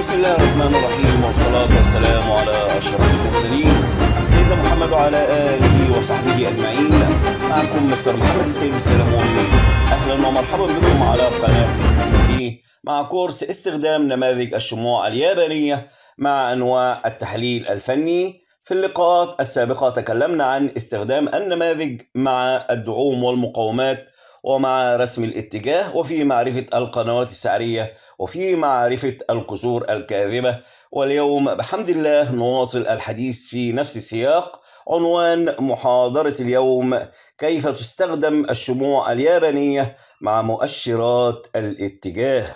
بسم الله الرحمن الرحيم والصلاة والسلام على أشرف المرسلين سيدنا محمد وعلى آله وصحبه أجمعين معكم مستر محمد السيد السلموني أهلا ومرحبا بكم على قناة اس تي سي مع كورس استخدام نماذج الشموع اليابانية مع أنواع التحليل الفني في اللقاءات السابقة تكلمنا عن استخدام النماذج مع الدعوم والمقاومات ومع رسم الاتجاه وفي معرفة القنوات السعرية وفي معرفة الكسور الكاذبة واليوم بحمد الله نواصل الحديث في نفس السياق عنوان محاضرة اليوم كيف تستخدم الشموع اليابانية مع مؤشرات الاتجاه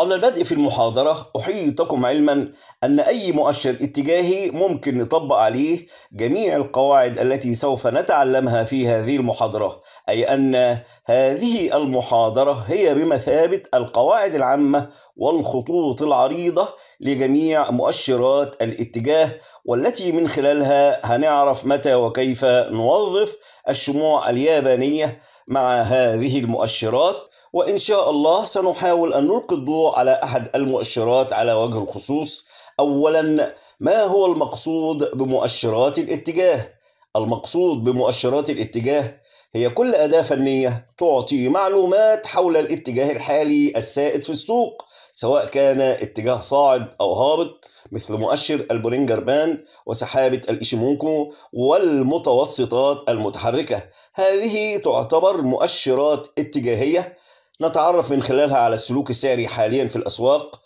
قبل البدء في المحاضرة أحيطكم علما أن أي مؤشر اتجاهي ممكن نطبق عليه جميع القواعد التي سوف نتعلمها في هذه المحاضرة أي أن هذه المحاضرة هي بمثابة القواعد العامة والخطوط العريضة لجميع مؤشرات الاتجاه والتي من خلالها هنعرف متى وكيف نوظف الشموع اليابانية مع هذه المؤشرات وإن شاء الله سنحاول أن نلقي الضوء على أحد المؤشرات على وجه الخصوص أولا ما هو المقصود بمؤشرات الاتجاه؟ المقصود بمؤشرات الاتجاه هي كل أداة فنية تعطي معلومات حول الاتجاه الحالي السائد في السوق سواء كان اتجاه صاعد أو هابط مثل مؤشر البولينجر باند وسحابة الإشيموكو والمتوسطات المتحركة هذه تعتبر مؤشرات اتجاهية نتعرف من خلالها على السلوك السعري حاليا في الأسواق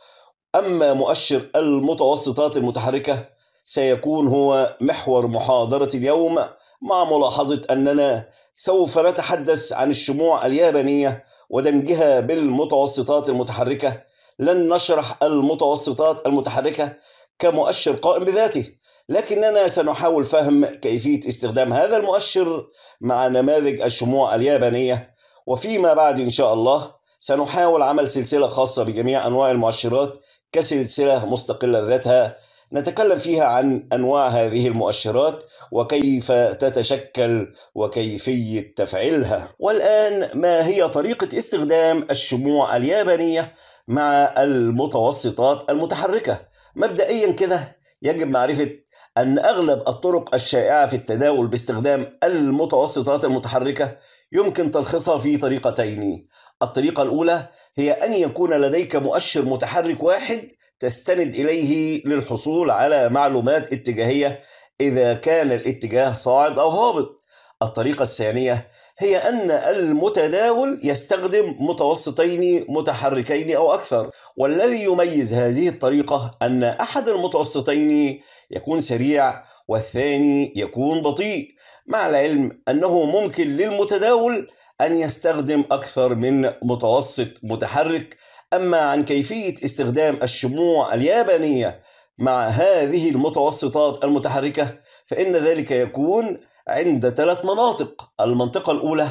أما مؤشر المتوسطات المتحركة سيكون هو محور محاضرة اليوم مع ملاحظة أننا سوف نتحدث عن الشموع اليابانية ودمجها بالمتوسطات المتحركة لن نشرح المتوسطات المتحركة كمؤشر قائم بذاته لكننا سنحاول فهم كيفية استخدام هذا المؤشر مع نماذج الشموع اليابانية وفيما بعد إن شاء الله سنحاول عمل سلسلة خاصة بجميع أنواع المؤشرات كسلسلة مستقلة ذاتها نتكلم فيها عن أنواع هذه المؤشرات وكيف تتشكل وكيفية تفعيلها والآن ما هي طريقة استخدام الشموع اليابانية مع المتوسطات المتحركة مبدئيا كده يجب معرفة أن أغلب الطرق الشائعة في التداول باستخدام المتوسطات المتحركة يمكن تلخيصها في طريقتين الطريقة الأولى هي أن يكون لديك مؤشر متحرك واحد تستند إليه للحصول على معلومات اتجاهية إذا كان الاتجاه صاعد أو هابط الطريقة الثانية هي أن المتداول يستخدم متوسطين متحركين أو أكثر والذي يميز هذه الطريقة أن أحد المتوسطين يكون سريع والثاني يكون بطيء مع العلم أنه ممكن للمتداول أن يستخدم أكثر من متوسط متحرك أما عن كيفية استخدام الشموع اليابانية مع هذه المتوسطات المتحركة فإن ذلك يكون عند ثلاث مناطق المنطقة الأولى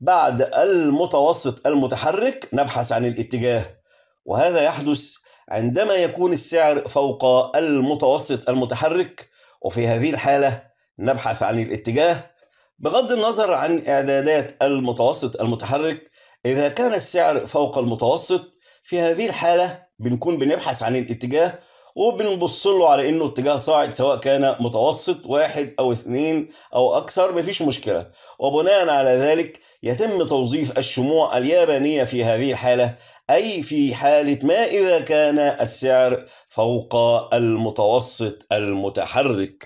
بعد المتوسط المتحرك نبحث عن الاتجاه وهذا يحدث عندما يكون السعر فوق المتوسط المتحرك وفي هذه الحالة نبحث عن الاتجاه بغض النظر عن إعدادات المتوسط المتحرك إذا كان السعر فوق المتوسط في هذه الحالة بنكون بنبحث عن الاتجاه وبنبص له على انه اتجاه صاعد سواء كان متوسط واحد او اثنين او اكثر مفيش مشكله وبناء على ذلك يتم توظيف الشموع اليابانيه في هذه الحاله اي في حاله ما اذا كان السعر فوق المتوسط المتحرك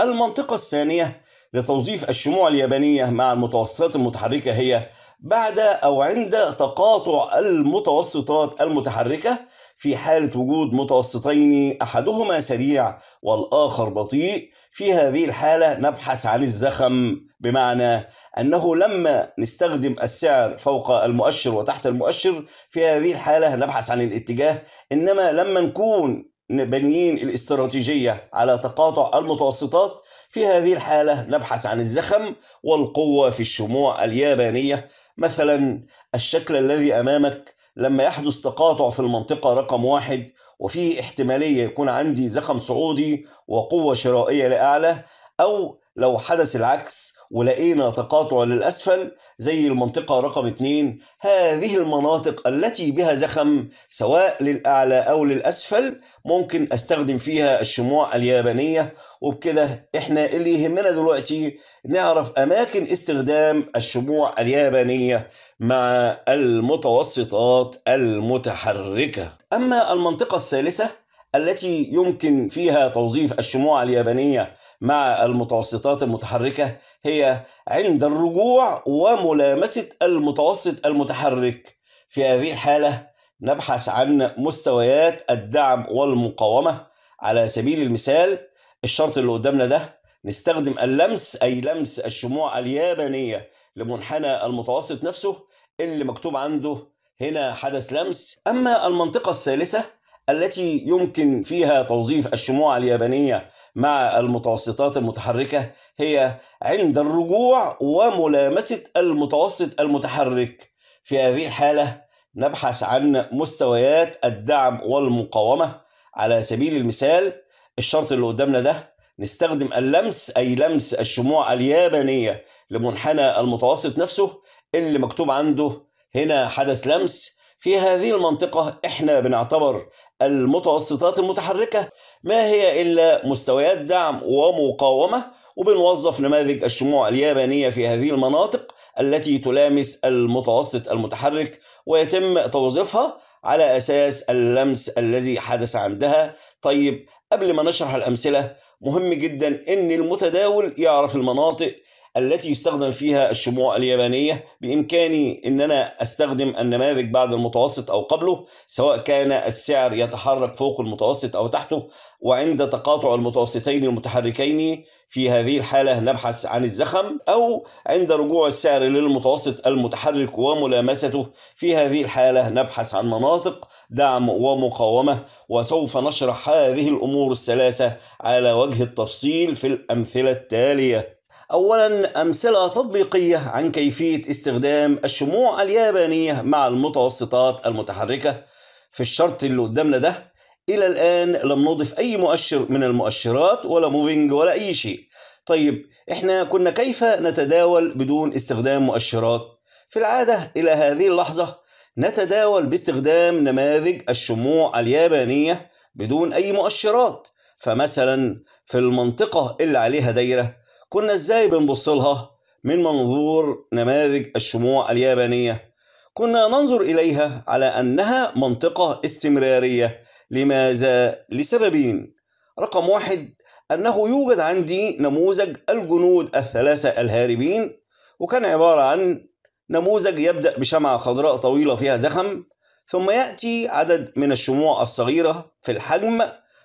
المنطقة الثانية لتوظيف الشموع اليابانية مع المتوسطات المتحركة هي بعد أو عند تقاطع المتوسطات المتحركة في حالة وجود متوسطين أحدهما سريع والآخر بطيء في هذه الحالة نبحث عن الزخم بمعنى أنه لما نستخدم السعر فوق المؤشر وتحت المؤشر في هذه الحالة نبحث عن الاتجاه إنما لما نكون بنيين الاستراتيجية على تقاطع المتوسطات في هذه الحالة نبحث عن الزخم والقوة في الشموع اليابانية مثلا الشكل الذي أمامك لما يحدث تقاطع في المنطقة رقم واحد وفيه احتمالية يكون عندي زخم صعودي وقوة شرائية لأعلى أو لو حدث العكس ولقينا تقاطع للأسفل زي المنطقة رقم 2 هذه المناطق التي بها زخم سواء للأعلى أو للأسفل ممكن أستخدم فيها الشموع اليابانية وبكده إحنا اللي يهمنا دلوقتي نعرف أماكن استخدام الشموع اليابانية مع المتوسطات المتحركة أما المنطقة الثالثة التي يمكن فيها توظيف الشموع اليابانية مع المتوسطات المتحركة هي عند الرجوع وملامسة المتوسط المتحرك في هذه الحالة نبحث عن مستويات الدعم والمقاومة على سبيل المثال الشرط اللي قدامنا ده نستخدم اللمس أي لمس الشموع اليابانية لمنحنى المتوسط نفسه اللي مكتوب عنده هنا حدث لمس أما المنطقة الثالثة التي يمكن فيها توظيف الشموع اليابانية مع المتوسطات المتحركة هي عند الرجوع وملامسة المتوسط المتحرك في هذه الحالة نبحث عن مستويات الدعم والمقاومة على سبيل المثال الشرط اللي قدامنا ده نستخدم اللمس أي لمس الشموع اليابانية لمنحنى المتوسط نفسه اللي مكتوب عنده هنا حدث لمس في هذه المنطقة احنا بنعتبر المتوسطات المتحركة ما هي إلا مستويات دعم ومقاومة وبنوظف نماذج الشموع اليابانية في هذه المناطق التي تلامس المتوسط المتحرك ويتم توظيفها على أساس اللمس الذي حدث عندها طيب قبل ما نشرح الأمثلة مهم جدا أن المتداول يعرف المناطق التي يستخدم فيها الشموع اليابانية بإمكاني أن أنا أستخدم النماذج بعد المتوسط أو قبله سواء كان السعر يتحرك فوق المتوسط أو تحته وعند تقاطع المتوسطين المتحركين في هذه الحالة نبحث عن الزخم أو عند رجوع السعر للمتوسط المتحرك وملامسته في هذه الحالة نبحث عن مناطق دعم ومقاومة وسوف نشرح هذه الأمور الثلاثة على وجه التفصيل في الأمثلة التالية أولا أمثلة تطبيقية عن كيفية استخدام الشموع اليابانية مع المتوسطات المتحركة في الشرط اللي قدامنا ده إلى الآن لم نضف أي مؤشر من المؤشرات ولا موفينج ولا أي شيء طيب إحنا كنا كيف نتداول بدون استخدام مؤشرات في العادة إلى هذه اللحظة نتداول باستخدام نماذج الشموع اليابانية بدون أي مؤشرات فمثلا في المنطقة اللي عليها دايرة كنا ازاي بنبص لها من منظور نماذج الشموع اليابانية كنا ننظر إليها على أنها منطقة استمرارية لماذا؟ لسببين رقم واحد أنه يوجد عندي نموذج الجنود الثلاثة الهاربين وكان عبارة عن نموذج يبدأ بشمعة خضراء طويلة فيها زخم ثم يأتي عدد من الشموع الصغيرة في الحجم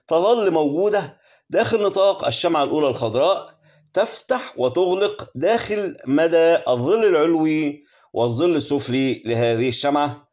تظل موجودة داخل نطاق الشمعة الأولى الخضراء تفتح وتغلق داخل مدى الظل العلوي والظل السفلي لهذه الشمعة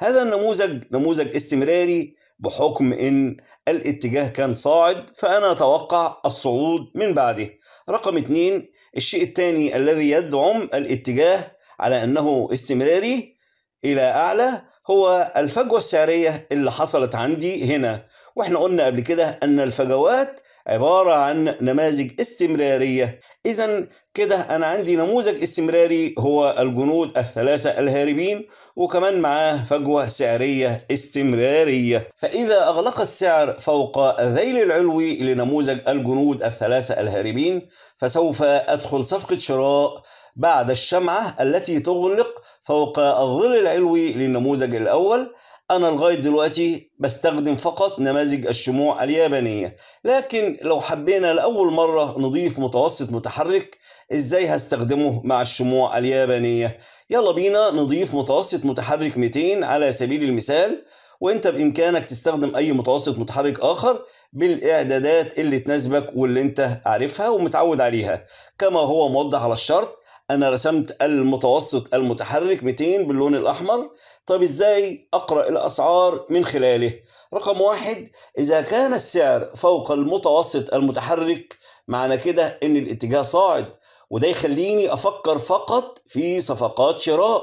هذا النموذج نموذج استمراري بحكم ان الاتجاه كان صاعد فانا اتوقع الصعود من بعده رقم اثنين الشيء الثاني الذي يدعم الاتجاه على انه استمراري الى اعلى هو الفجوه السعريه اللي حصلت عندي هنا واحنا قلنا قبل كده ان الفجوات عبارة عن نماذج استمرارية إذا كده أنا عندي نموذج استمراري هو الجنود الثلاثة الهاربين وكمان معاه فجوة سعرية استمرارية فإذا أغلق السعر فوق ذيل العلوي لنموذج الجنود الثلاثة الهاربين فسوف أدخل صفقة شراء بعد الشمعة التي تغلق فوق الظل العلوي للنموذج الأول أنا لغاية دلوقتي بستخدم فقط نماذج الشموع اليابانية لكن لو حبينا لأول مرة نضيف متوسط متحرك إزاي هستخدمه مع الشموع اليابانية يلا بينا نضيف متوسط متحرك 200 على سبيل المثال وانت بامكانك تستخدم اي متوسط متحرك اخر بالاعدادات اللي تناسبك واللي انت عارفها ومتعود عليها كما هو موضح على الشرط انا رسمت المتوسط المتحرك 200 باللون الاحمر طب ازاي اقرا الاسعار من خلاله رقم واحد اذا كان السعر فوق المتوسط المتحرك معنى كده ان الاتجاه صاعد وده يخليني افكر فقط في صفقات شراء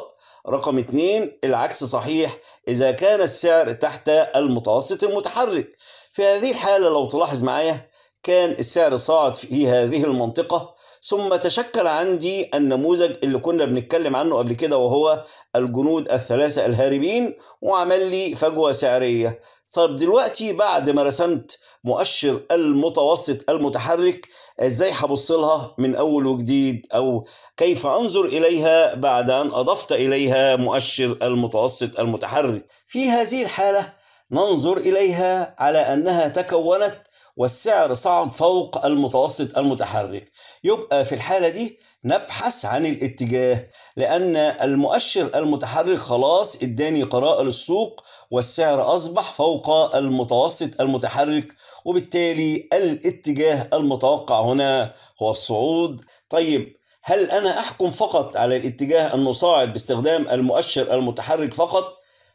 رقم اتنين العكس صحيح إذا كان السعر تحت المتوسط المتحرك في هذه الحالة لو تلاحظ معايا كان السعر صاعد في هذه المنطقة ثم تشكل عندي النموذج اللي كنا بنتكلم عنه قبل كده وهو الجنود الثلاثة الهاربين وعمل لي فجوة سعرية طب دلوقتي بعد ما رسمت مؤشر المتوسط المتحرك ازاي هبص لها من اول وجديد او كيف انظر اليها بعد ان اضفت اليها مؤشر المتوسط المتحرك في هذه الحاله ننظر اليها على انها تكونت والسعر صعد فوق المتوسط المتحرك يبقى في الحالة دي نبحث عن الاتجاه لأن المؤشر المتحرك خلاص اداني قراءة للسوق والسعر أصبح فوق المتوسط المتحرك وبالتالي الاتجاه المتوقع هنا هو الصعود طيب هل أنا أحكم فقط على الاتجاه المصاعد باستخدام المؤشر المتحرك فقط؟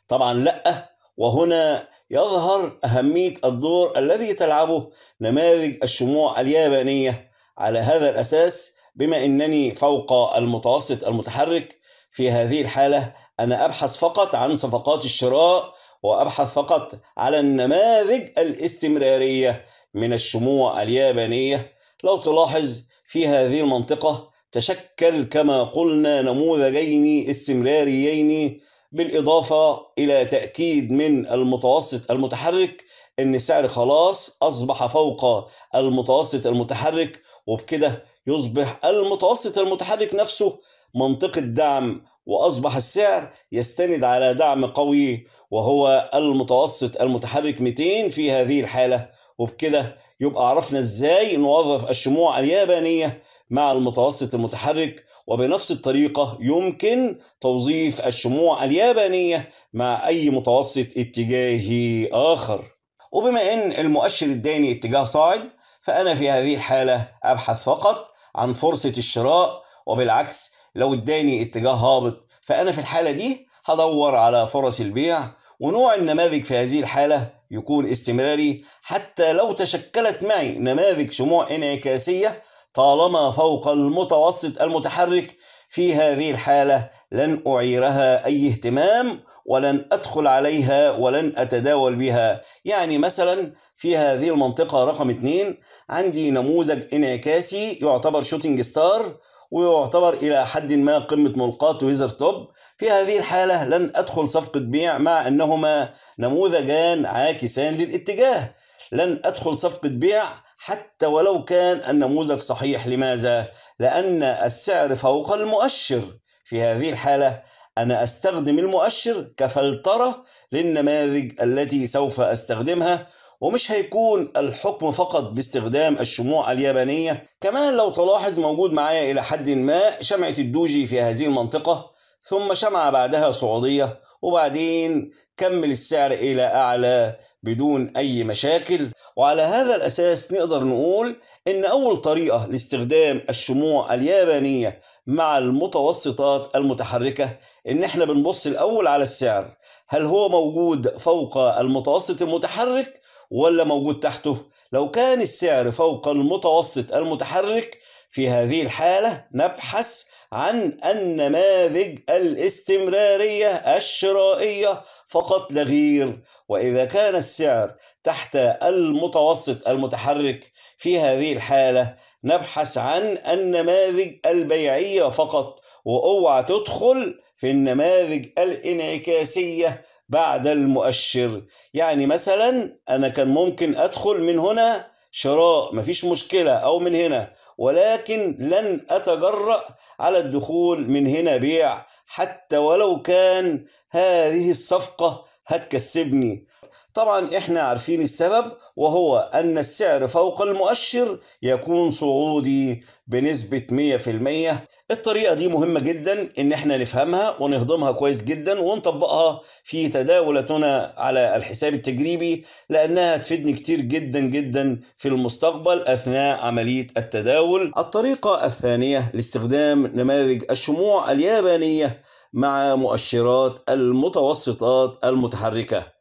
طبعا لأ وهنا يظهر أهمية الدور الذي تلعبه نماذج الشموع اليابانية على هذا الأساس بما أنني فوق المتوسط المتحرك في هذه الحالة أنا أبحث فقط عن صفقات الشراء وأبحث فقط على النماذج الاستمرارية من الشموع اليابانية لو تلاحظ في هذه المنطقة تشكل كما قلنا نموذجين استمراريين بالإضافة إلى تأكيد من المتوسط المتحرك أن السعر خلاص أصبح فوق المتوسط المتحرك وبكده يصبح المتوسط المتحرك نفسه منطقة دعم وأصبح السعر يستند على دعم قوي وهو المتوسط المتحرك 200 في هذه الحالة وبكده يبقى عرفنا ازاي نوظف الشموع اليابانية مع المتوسط المتحرك وبنفس الطريقة يمكن توظيف الشموع اليابانية مع أي متوسط اتجاهي آخر وبما أن المؤشر الداني اتجاه صاعد فأنا في هذه الحالة أبحث فقط عن فرصة الشراء وبالعكس لو اداني اتجاه هابط فأنا في الحالة دي هدور على فرص البيع ونوع النماذج في هذه الحالة يكون استمراري حتى لو تشكلت معي نماذج شموع انعكاسية طالما فوق المتوسط المتحرك في هذه الحالة لن أعيرها أي اهتمام ولن أدخل عليها ولن أتداول بها يعني مثلا في هذه المنطقة رقم 2 عندي نموذج انعكاسي يعتبر شوتينج ستار ويعتبر إلى حد ما قمة ملقاة ويزر توب في هذه الحالة لن أدخل صفقة بيع مع أنهما نموذجان عاكسان للاتجاه لن أدخل صفقة بيع حتى ولو كان النموذج صحيح لماذا؟ لأن السعر فوق المؤشر في هذه الحالة أنا أستخدم المؤشر كفلترة للنماذج التي سوف أستخدمها ومش هيكون الحكم فقط باستخدام الشموع اليابانية كمان لو تلاحظ موجود معايا إلى حد ما شمعة الدوجي في هذه المنطقة ثم شمعة بعدها سعودية وبعدين كمل السعر إلى أعلى بدون أي مشاكل وعلى هذا الأساس نقدر نقول إن أول طريقة لاستخدام الشموع اليابانية مع المتوسطات المتحركة إن إحنا بنبص الأول على السعر هل هو موجود فوق المتوسط المتحرك ولا موجود تحته لو كان السعر فوق المتوسط المتحرك في هذه الحالة نبحث عن النماذج الاستمرارية الشرائية فقط لا غير وإذا كان السعر تحت المتوسط المتحرك في هذه الحالة نبحث عن النماذج البيعية فقط وأوعى تدخل في النماذج الانعكاسية بعد المؤشر يعني مثلا أنا كان ممكن أدخل من هنا شراء مفيش مشكلة أو من هنا ولكن لن أتجرأ على الدخول من هنا بيع حتى ولو كان هذه الصفقة هتكسبني طبعا احنا عارفين السبب وهو ان السعر فوق المؤشر يكون صعودي بنسبة 100% الطريقة دي مهمة جدا ان احنا نفهمها ونهضمها كويس جدا ونطبقها في تداولتنا على الحساب التجريبي لانها تفيدني كتير جدا جدا في المستقبل اثناء عملية التداول الطريقة الثانية لاستخدام نماذج الشموع اليابانية مع مؤشرات المتوسطات المتحركة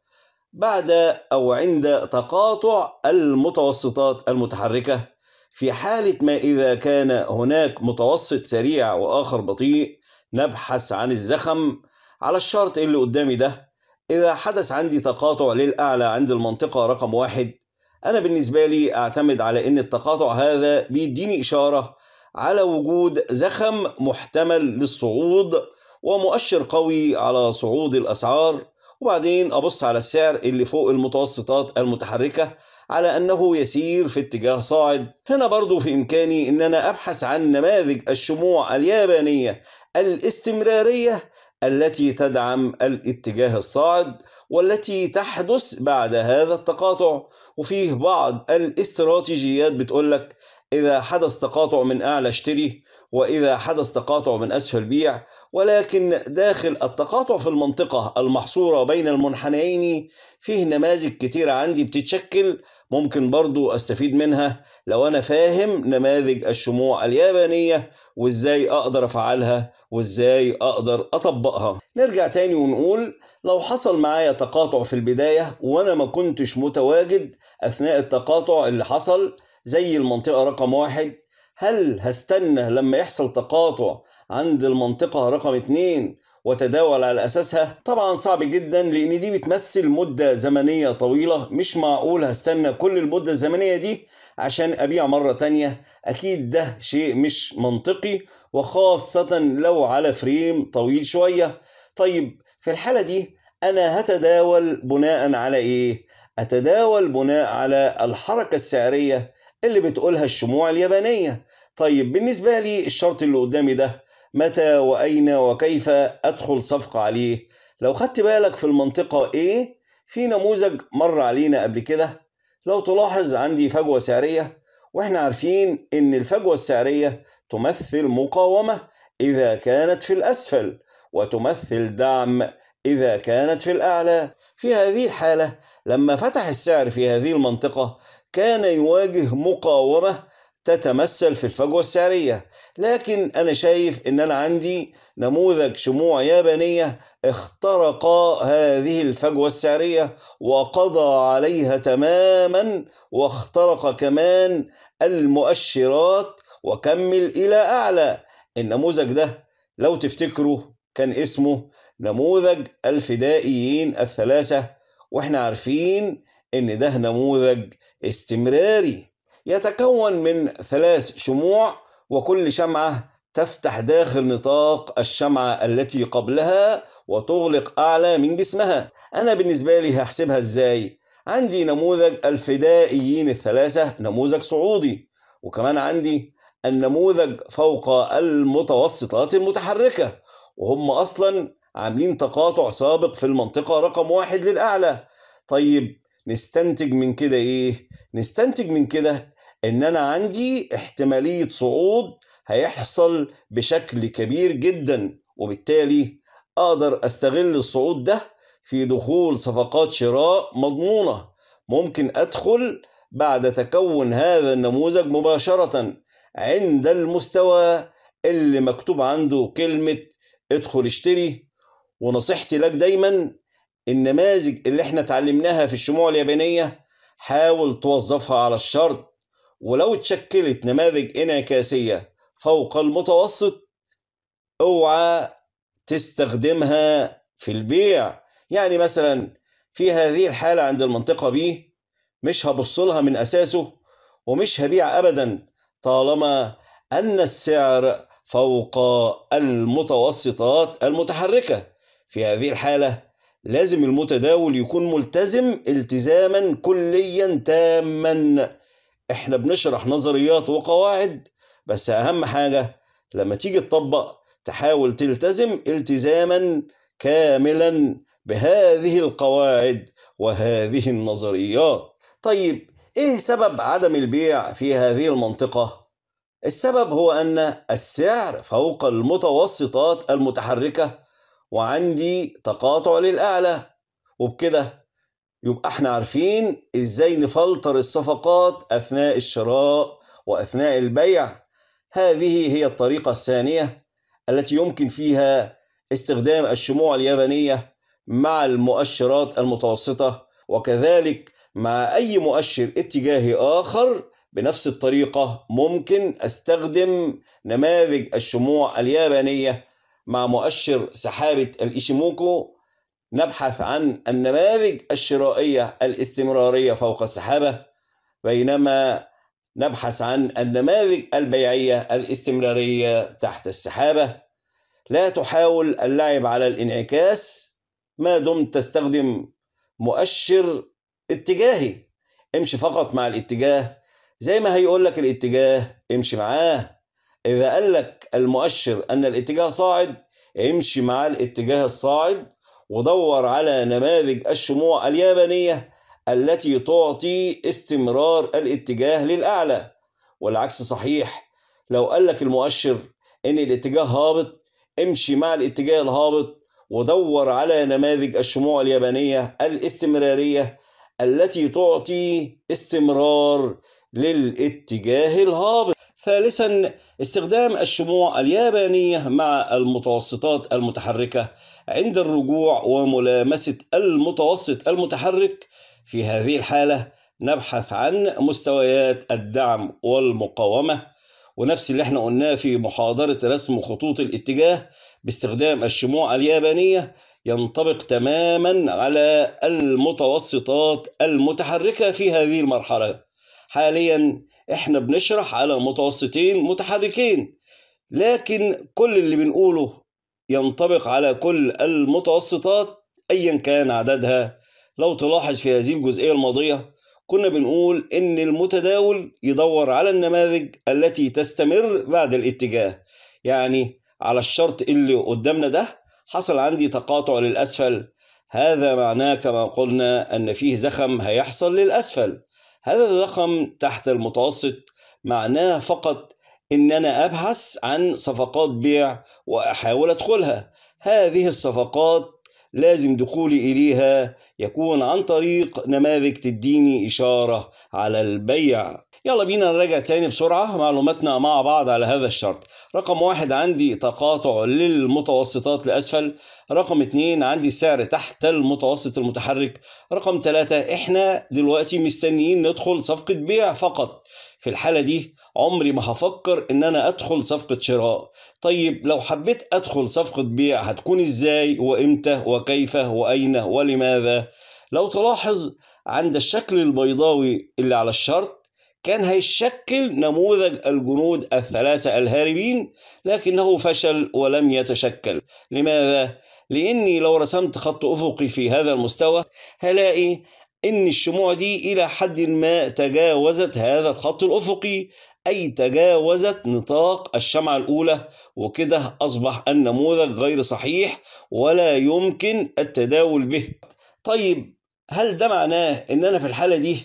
بعد أو عند تقاطع المتوسطات المتحركة في حالة ما إذا كان هناك متوسط سريع وآخر بطيء نبحث عن الزخم على الشرط اللي قدامي ده إذا حدث عندي تقاطع للأعلى عند المنطقة رقم واحد أنا بالنسبة لي أعتمد على إن التقاطع هذا بيديني إشارة على وجود زخم محتمل للصعود ومؤشر قوي على صعود الأسعار وبعدين أبص على السعر اللي فوق المتوسطات المتحركة على أنه يسير في اتجاه صاعد هنا برضو في إمكاني أن أنا أبحث عن نماذج الشموع اليابانية الاستمرارية التي تدعم الاتجاه الصاعد والتي تحدث بعد هذا التقاطع وفيه بعض الاستراتيجيات بتقولك إذا حدث تقاطع من أعلى اشتري وإذا حدث تقاطع من أسفل بيع ولكن داخل التقاطع في المنطقة المحصورة بين المنحنيين فيه نماذج كتيرة عندي بتتشكل ممكن برضو أستفيد منها لو أنا فاهم نماذج الشموع اليابانية وإزاي أقدر أفعلها وإزاي أقدر أطبقها نرجع تاني ونقول لو حصل معايا تقاطع في البداية وأنا ما كنتش متواجد أثناء التقاطع اللي حصل زي المنطقة رقم واحد هل هستنى لما يحصل تقاطع عند المنطقة رقم اتنين وتداول على أساسها؟ طبعا صعب جدا لأن دي بتمثل مدة زمنية طويلة مش معقول هستنى كل المدة الزمنية دي عشان أبيع مرة تانية أكيد ده شيء مش منطقي وخاصة لو على فريم طويل شوية طيب في الحالة دي أنا هتداول بناء على إيه؟ أتداول بناء على الحركة السعرية اللي بتقولها الشموع اليابانية طيب بالنسبة لي الشرط اللي قدامي ده متى وأين وكيف أدخل صفقة عليه لو خدت بالك في المنطقة A في نموذج مر علينا قبل كده لو تلاحظ عندي فجوة سعرية واحنا عارفين ان الفجوة السعرية تمثل مقاومة إذا كانت في الأسفل وتمثل دعم إذا كانت في الأعلى في هذه الحالة لما فتح السعر في هذه المنطقة كان يواجه مقاومة تتمثل في الفجوة السعرية لكن أنا شايف أن أنا عندي نموذج شموع يابانية اخترق هذه الفجوة السعرية وقضى عليها تماما واخترق كمان المؤشرات وكمل إلى أعلى النموذج ده لو تفتكروا كان اسمه نموذج الفدائيين الثلاثة واحنا عارفين ان ده نموذج استمراري يتكون من ثلاث شموع وكل شمعة تفتح داخل نطاق الشمعة التي قبلها وتغلق أعلى من جسمها أنا بالنسبة لي هحسبها إزاي؟ عندي نموذج الفدائيين الثلاثة نموذج صعودي وكمان عندي النموذج فوق المتوسطات المتحركة وهم أصلا عاملين تقاطع سابق في المنطقة رقم واحد للأعلى طيب نستنتج من كده إيه؟ نستنتج من كده ان انا عندي احتماليه صعود هيحصل بشكل كبير جدا وبالتالي اقدر استغل الصعود ده في دخول صفقات شراء مضمونه ممكن ادخل بعد تكون هذا النموذج مباشره عند المستوى اللي مكتوب عنده كلمه ادخل اشتري ونصيحتي لك دايما النماذج اللي احنا اتعلمناها في الشموع اليابانيه حاول توظفها على الشرط ولو اتشكلت نماذج انعكاسية فوق المتوسط اوعى تستخدمها في البيع يعني مثلا في هذه الحالة عند المنطقة بي مش هبص لها من أساسه ومش هبيع أبدا طالما أن السعر فوق المتوسطات المتحركة في هذه الحالة لازم المتداول يكون ملتزم التزاما كليا تاما احنا بنشرح نظريات وقواعد بس اهم حاجه لما تيجي تطبق تحاول تلتزم التزاما كاملا بهذه القواعد وهذه النظريات طيب ايه سبب عدم البيع في هذه المنطقه السبب هو ان السعر فوق المتوسطات المتحركه وعندي تقاطع للأعلى وبكده يبقى احنا عارفين ازاي نفلتر الصفقات أثناء الشراء وأثناء البيع هذه هي الطريقة الثانية التي يمكن فيها استخدام الشموع اليابانية مع المؤشرات المتوسطة وكذلك مع أي مؤشر اتجاهي آخر بنفس الطريقة ممكن أستخدم نماذج الشموع اليابانية مع مؤشر سحابة الإيشيموكو نبحث عن النماذج الشرائية الاستمرارية فوق السحابة بينما نبحث عن النماذج البيعية الاستمرارية تحت السحابة لا تحاول اللعب على الانعكاس ما دمت تستخدم مؤشر اتجاهي امشي فقط مع الاتجاه زي ما هيقولك الاتجاه امشي معاه إذا قال لك المؤشر أن الاتجاه صاعد امشي مع الاتجاه الصاعد ودور على نماذج الشموع اليابانية التي تعطي استمرار الاتجاه للأعلى والعكس صحيح لو قال لك المؤشر ان الاتجاه هابط امشي مع الاتجاه الهابط ودور على نماذج الشموع اليابانية الاستمرارية التي تعطي استمرار للاتجاه الهابط ثالثا استخدام الشموع اليابانية مع المتوسطات المتحركة عند الرجوع وملامسة المتوسط المتحرك في هذه الحالة نبحث عن مستويات الدعم والمقاومة ونفس اللي احنا قلناه في محاضرة رسم خطوط الاتجاه باستخدام الشموع اليابانية ينطبق تماما على المتوسطات المتحركة في هذه المرحلة حاليا احنا بنشرح على متوسطين متحركين لكن كل اللي بنقوله ينطبق على كل المتوسطات ايا كان عددها لو تلاحظ في هذه الجزئيه الماضيه كنا بنقول ان المتداول يدور على النماذج التي تستمر بعد الاتجاه يعني على الشرط اللي قدامنا ده حصل عندي تقاطع للاسفل هذا معناه كما قلنا ان فيه زخم هيحصل للاسفل هذا الرقم تحت المتوسط معناه فقط إن أنا أبحث عن صفقات بيع وأحاول أدخلها هذه الصفقات لازم دخولي إليها يكون عن طريق نماذج تديني إشارة على البيع يلا بينا نراجع تاني بسرعة معلوماتنا مع بعض على هذا الشرط رقم واحد عندي تقاطع للمتوسطات لأسفل رقم اتنين عندي سعر تحت المتوسط المتحرك رقم تلاتة احنا دلوقتي مستنيين ندخل صفقة بيع فقط في الحالة دي عمري ما هفكر ان انا ادخل صفقة شراء طيب لو حبيت ادخل صفقة بيع هتكون ازاي وامتى وكيف واين ولماذا لو تلاحظ عند الشكل البيضاوي اللي على الشرط كان هيشكل نموذج الجنود الثلاثة الهاربين لكنه فشل ولم يتشكل لماذا؟ لأني لو رسمت خط أفقي في هذا المستوى هلاقي إن الشموع دي إلى حد ما تجاوزت هذا الخط الأفقي أي تجاوزت نطاق الشمعة الأولى وكده أصبح النموذج غير صحيح ولا يمكن التداول به طيب هل ده معناه إن أنا في الحالة دي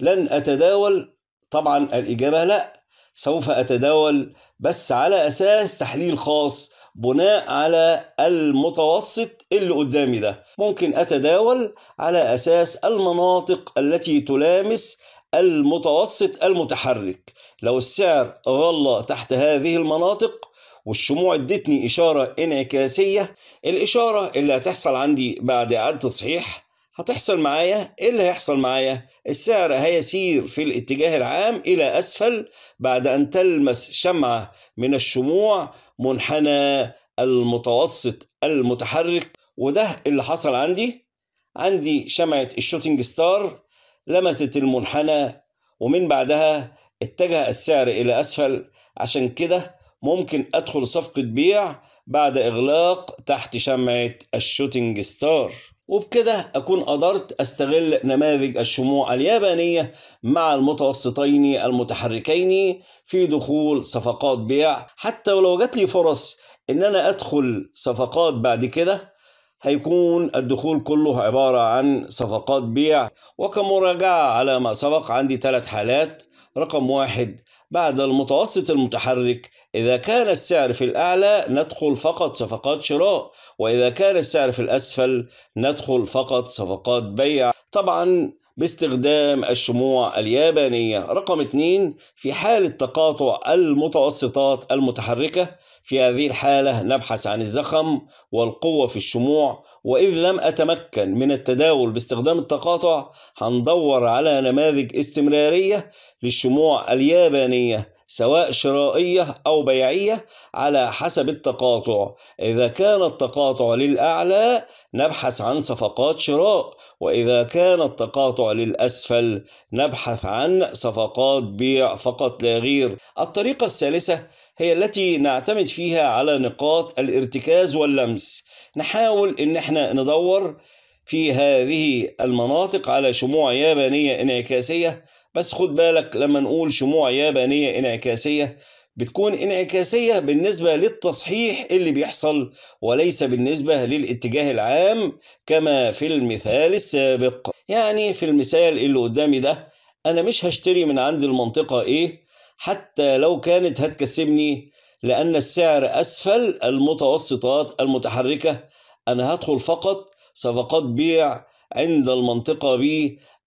لن أتداول طبعا الإجابة لا سوف أتداول بس على أساس تحليل خاص بناء على المتوسط اللي قدامي ده ممكن أتداول على أساس المناطق التي تلامس المتوسط المتحرك لو السعر غلى تحت هذه المناطق والشموع ادتني إشارة انعكاسية الإشارة اللي هتحصل عندي بعد إعادة تصحيح هتحصل معايا ايه اللي هيحصل معايا السعر هيسير في الاتجاه العام الى اسفل بعد ان تلمس شمعة من الشموع منحنى المتوسط المتحرك وده اللي حصل عندي عندي شمعة الشوتينج ستار لمست المنحنى ومن بعدها اتجه السعر إلى أسفل عشان كده ممكن أدخل صفقة بيع بعد إغلاق تحت شمعة الشوتينج ستار وبكده أكون قدرت أستغل نماذج الشموع اليابانية مع المتوسطين المتحركين في دخول صفقات بيع حتى ولو جات لي فرص إن أنا أدخل صفقات بعد كده هيكون الدخول كله عبارة عن صفقات بيع وكمراجعة على ما سبق عندي ثلاث حالات رقم واحد بعد المتوسط المتحرك إذا كان السعر في الأعلى ندخل فقط صفقات شراء وإذا كان السعر في الأسفل ندخل فقط صفقات بيع طبعا باستخدام الشموع اليابانية رقم 2 في حالة تقاطع المتوسطات المتحركة في هذه الحالة نبحث عن الزخم والقوة في الشموع وإذ لم أتمكن من التداول باستخدام التقاطع هندور على نماذج استمرارية للشموع اليابانية سواء شرائية أو بيعية على حسب التقاطع إذا كان التقاطع للأعلى نبحث عن صفقات شراء وإذا كان التقاطع للأسفل نبحث عن صفقات بيع فقط لا غير الطريقة الثالثة هي التي نعتمد فيها على نقاط الارتكاز واللمس نحاول ان احنا ندور في هذه المناطق على شموع يابانية انعكاسية بس خد بالك لما نقول شموع يابانية انعكاسية بتكون انعكاسية بالنسبة للتصحيح اللي بيحصل وليس بالنسبة للاتجاه العام كما في المثال السابق يعني في المثال اللي قدامي ده أنا مش هشتري من عند المنطقة إيه حتى لو كانت هتكسبني لأن السعر أسفل المتوسطات المتحركة أنا هدخل فقط صفقات بيع عند المنطقة B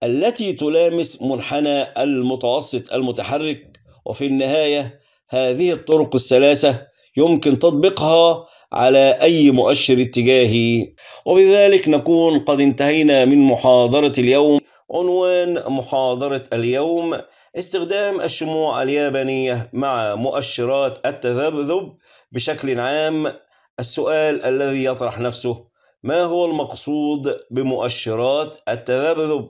التي تلامس منحنى المتوسط المتحرك وفي النهاية هذه الطرق الثلاثة يمكن تطبيقها على أي مؤشر اتجاهي وبذلك نكون قد انتهينا من محاضرة اليوم عنوان محاضرة اليوم استخدام الشموع اليابانية مع مؤشرات التذبذب بشكل عام السؤال الذي يطرح نفسه ما هو المقصود بمؤشرات التذبذب؟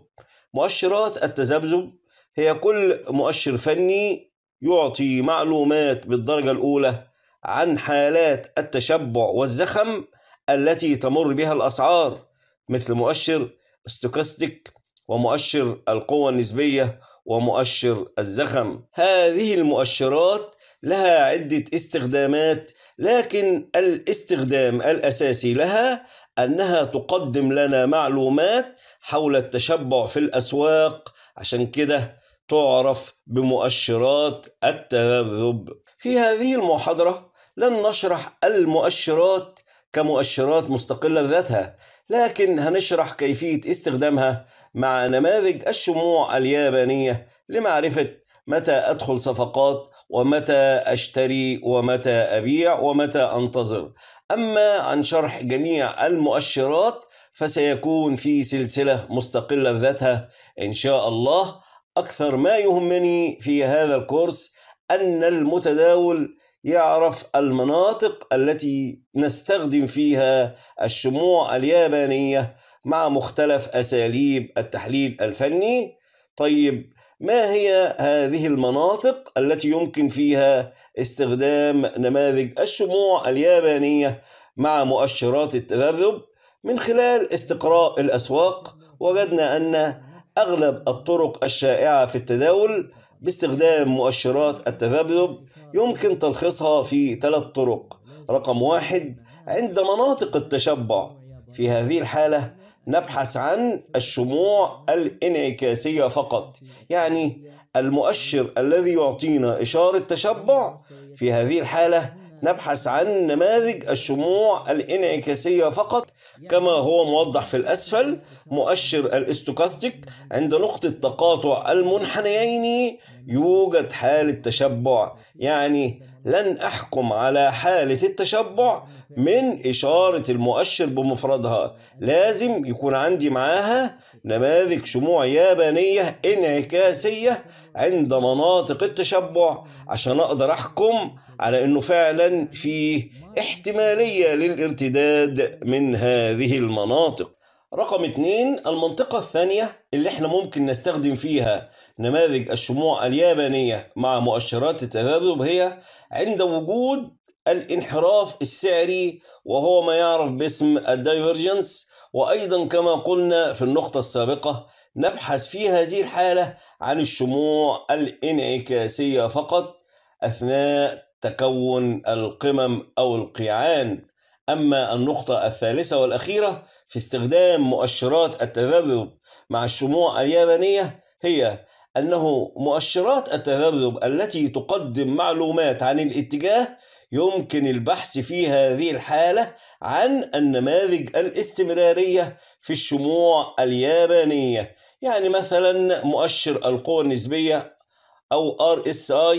مؤشرات التذبذب هي كل مؤشر فني يعطي معلومات بالدرجة الأولى عن حالات التشبع والزخم التي تمر بها الأسعار مثل مؤشر ستوكاستيك ومؤشر القوة النسبية ومؤشر الزخم هذه المؤشرات لها عدة استخدامات لكن الاستخدام الأساسي لها أنها تقدم لنا معلومات حول التشبع في الأسواق عشان كده تعرف بمؤشرات التذبذب في هذه المحاضرة لن نشرح المؤشرات كمؤشرات مستقلة ذاتها لكن هنشرح كيفية استخدامها مع نماذج الشموع اليابانية لمعرفة متى أدخل صفقات ومتى أشتري ومتى أبيع ومتى أنتظر أما عن شرح جميع المؤشرات فسيكون في سلسلة مستقلة ذاتها إن شاء الله أكثر ما يهمني في هذا الكورس أن المتداول يعرف المناطق التي نستخدم فيها الشموع اليابانية مع مختلف أساليب التحليل الفني طيب ما هي هذه المناطق التي يمكن فيها استخدام نماذج الشموع اليابانية مع مؤشرات التذبذب من خلال استقراء الأسواق وجدنا أن أغلب الطرق الشائعة في التداول باستخدام مؤشرات التذبذب يمكن تلخيصها في ثلاث طرق رقم واحد عند مناطق التشبع في هذه الحالة نبحث عن الشموع الانعكاسية فقط يعني المؤشر الذي يعطينا إشارة تشبع في هذه الحالة نبحث عن نماذج الشموع الانعكاسية فقط كما هو موضح في الأسفل مؤشر الاستوكاستيك عند نقطة تقاطع المنحنيين يوجد حالة تشبع يعني لن أحكم على حالة التشبع من إشارة المؤشر بمفردها لازم يكون عندي معاها نماذج شموع يابانية انعكاسية عند مناطق التشبع عشان أقدر أحكم على أنه فعلا فيه احتمالية للارتداد من هذه المناطق رقم اتنين المنطقة الثانية اللي احنا ممكن نستخدم فيها نماذج الشموع اليابانية مع مؤشرات التذبذب هي عند وجود الانحراف السعري وهو ما يعرف باسم الدايفرجنس وأيضا كما قلنا في النقطة السابقة نبحث في هذه الحالة عن الشموع الانعكاسية فقط أثناء تكون القمم أو القيعان أما النقطة الثالثة والأخيرة في استخدام مؤشرات التذبذب مع الشموع اليابانية هي أنه مؤشرات التذبذب التي تقدم معلومات عن الاتجاه يمكن البحث في هذه الحالة عن النماذج الاستمرارية في الشموع اليابانية يعني مثلا مؤشر القوة النسبية أو RSI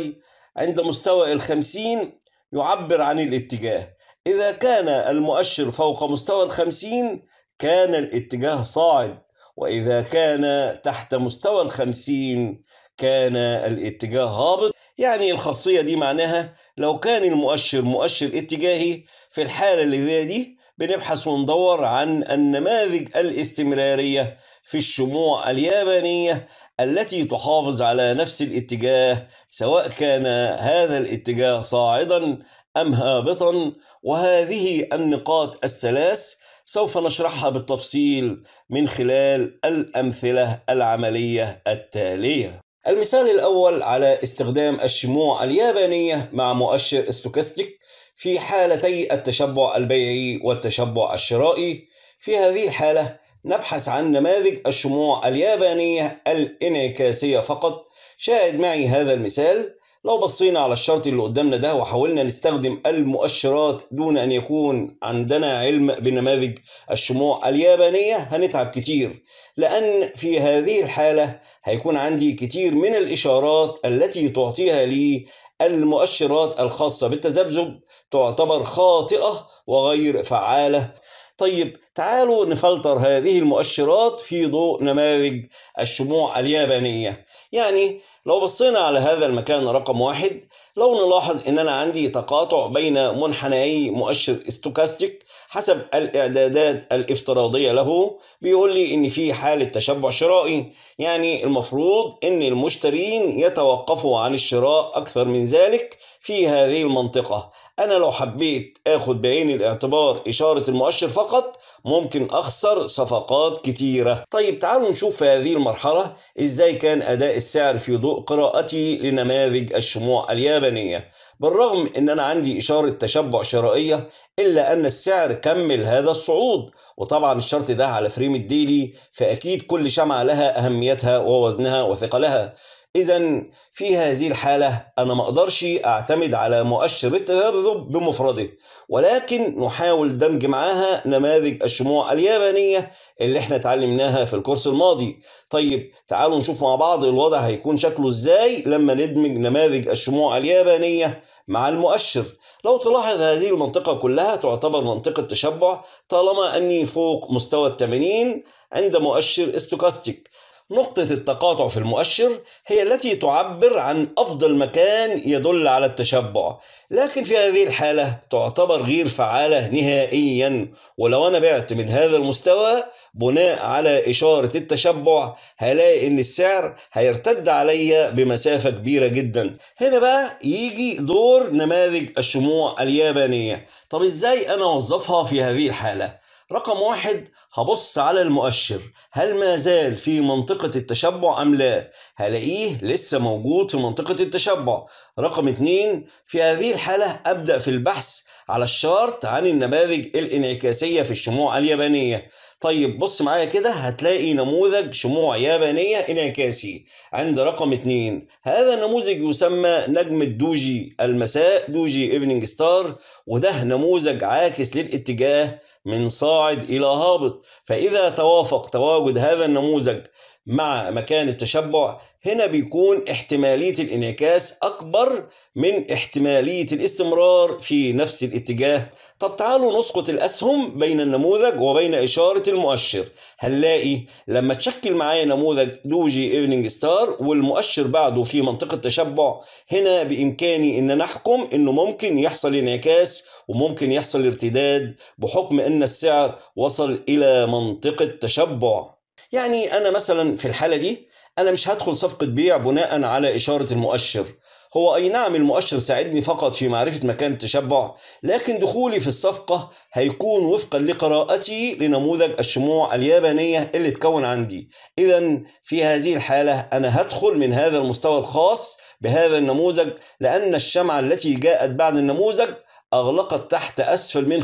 عند مستوى الخمسين يعبر عن الاتجاه إذا كان المؤشر فوق مستوى الخمسين كان الاتجاه صاعد وإذا كان تحت مستوى الخمسين كان الاتجاه هابط يعني الخاصية دي معناها لو كان المؤشر مؤشر اتجاهي في الحالة اللي زي دي بنبحث وندور عن النماذج الاستمرارية في الشموع اليابانية التي تحافظ على نفس الاتجاه سواء كان هذا الاتجاه صاعدا أم هابطا وهذه النقاط الثلاث سوف نشرحها بالتفصيل من خلال الأمثلة العملية التالية المثال الأول على استخدام الشموع اليابانية مع مؤشر استوكاستيك في حالتي التشبع البيعي والتشبع الشرائي في هذه الحالة نبحث عن نماذج الشموع اليابانية الانعكاسية فقط شاهد معي هذا المثال لو بصينا على الشرط اللي قدامنا ده وحاولنا نستخدم المؤشرات دون أن يكون عندنا علم بنماذج الشموع اليابانية هنتعب كتير لأن في هذه الحالة هيكون عندي كتير من الإشارات التي تعطيها لي المؤشرات الخاصة بالتذبذب تعتبر خاطئة وغير فعالة طيب تعالوا نفلتر هذه المؤشرات في ضوء نماذج الشموع اليابانية يعني لو بصينا على هذا المكان رقم واحد لو نلاحظ اننا عندي تقاطع بين منحنيي مؤشر استوكاستيك حسب الإعدادات الافتراضية له بيقول لي إن في حالة تشبع شرائي يعني المفروض إن المشترين يتوقفوا عن الشراء أكثر من ذلك في هذه المنطقة أنا لو حبيت أخد بعين الاعتبار إشارة المؤشر فقط ممكن أخسر صفقات كتيرة طيب تعالوا نشوف في هذه المرحلة إزاي كان أداء السعر في ضوء قراءتي لنماذج الشموع اليابانية بالرغم ان انا عندي اشاره تشبع شرائيه الا ان السعر كمل هذا الصعود وطبعا الشرط ده على فريم الديلي فاكيد كل شمعه لها اهميتها ووزنها وثقلها إذا في هذه الحالة أنا ما أقدرش أعتمد على مؤشر التذبذب بمفرده ولكن نحاول دمج معاها نماذج الشموع اليابانية اللي احنا اتعلمناها في الكورس الماضي طيب تعالوا نشوف مع بعض الوضع هيكون شكله ازاي لما ندمج نماذج الشموع اليابانية مع المؤشر لو تلاحظ هذه المنطقة كلها تعتبر منطقة تشبع طالما أني فوق مستوى الثمانين عند مؤشر استوكاستيك نقطة التقاطع في المؤشر هي التي تعبر عن أفضل مكان يدل على التشبع، لكن في هذه الحالة تعتبر غير فعالة نهائيًا، ولو أنا بعت من هذا المستوى بناء على إشارة التشبع هلاقي إن السعر هيرتد عليا بمسافة كبيرة جدا، هنا بقى يجي دور نماذج الشموع اليابانية، طب إزاي أنا أوظفها في هذه الحالة؟ رقم واحد هبص على المؤشر هل ما زال في منطقة التشبع أم لا هلاقيه لسه موجود في منطقة التشبع رقم اتنين في هذه الحالة أبدأ في البحث على الشارت عن النماذج الانعكاسية في الشموع اليابانية طيب بص معايا كده هتلاقي نموذج شموع يابانية انعكاسي عند رقم اتنين هذا النموذج يسمى نجم الدوجي المساء دوجي ايفنينج ستار وده نموذج عاكس للاتجاه من صاعد إلى هابط فإذا توافق تواجد هذا النموذج مع مكان التشبع هنا بيكون احتمالية الانعكاس أكبر من احتمالية الاستمرار في نفس الاتجاه طب تعالوا نسقط الأسهم بين النموذج وبين إشارة المؤشر هنلاقي لما تشكل معايا نموذج دوجي ايفنينج ستار والمؤشر بعده في منطقة تشبع هنا بإمكاني إن نحكم إنه ممكن يحصل انعكاس وممكن يحصل ارتداد بحكم إن السعر وصل إلى منطقة تشبع يعني انا مثلا في الحاله دي انا مش هدخل صفقه بيع بناء على اشاره المؤشر هو اي نعم المؤشر ساعدني فقط في معرفه مكان التشبع لكن دخولي في الصفقه هيكون وفقا لقراءتي لنموذج الشموع اليابانيه اللي اتكون عندي اذا في هذه الحاله انا هدخل من هذا المستوى الخاص بهذا النموذج لان الشمعه التي جاءت بعد النموذج أغلقت تحت أسفل من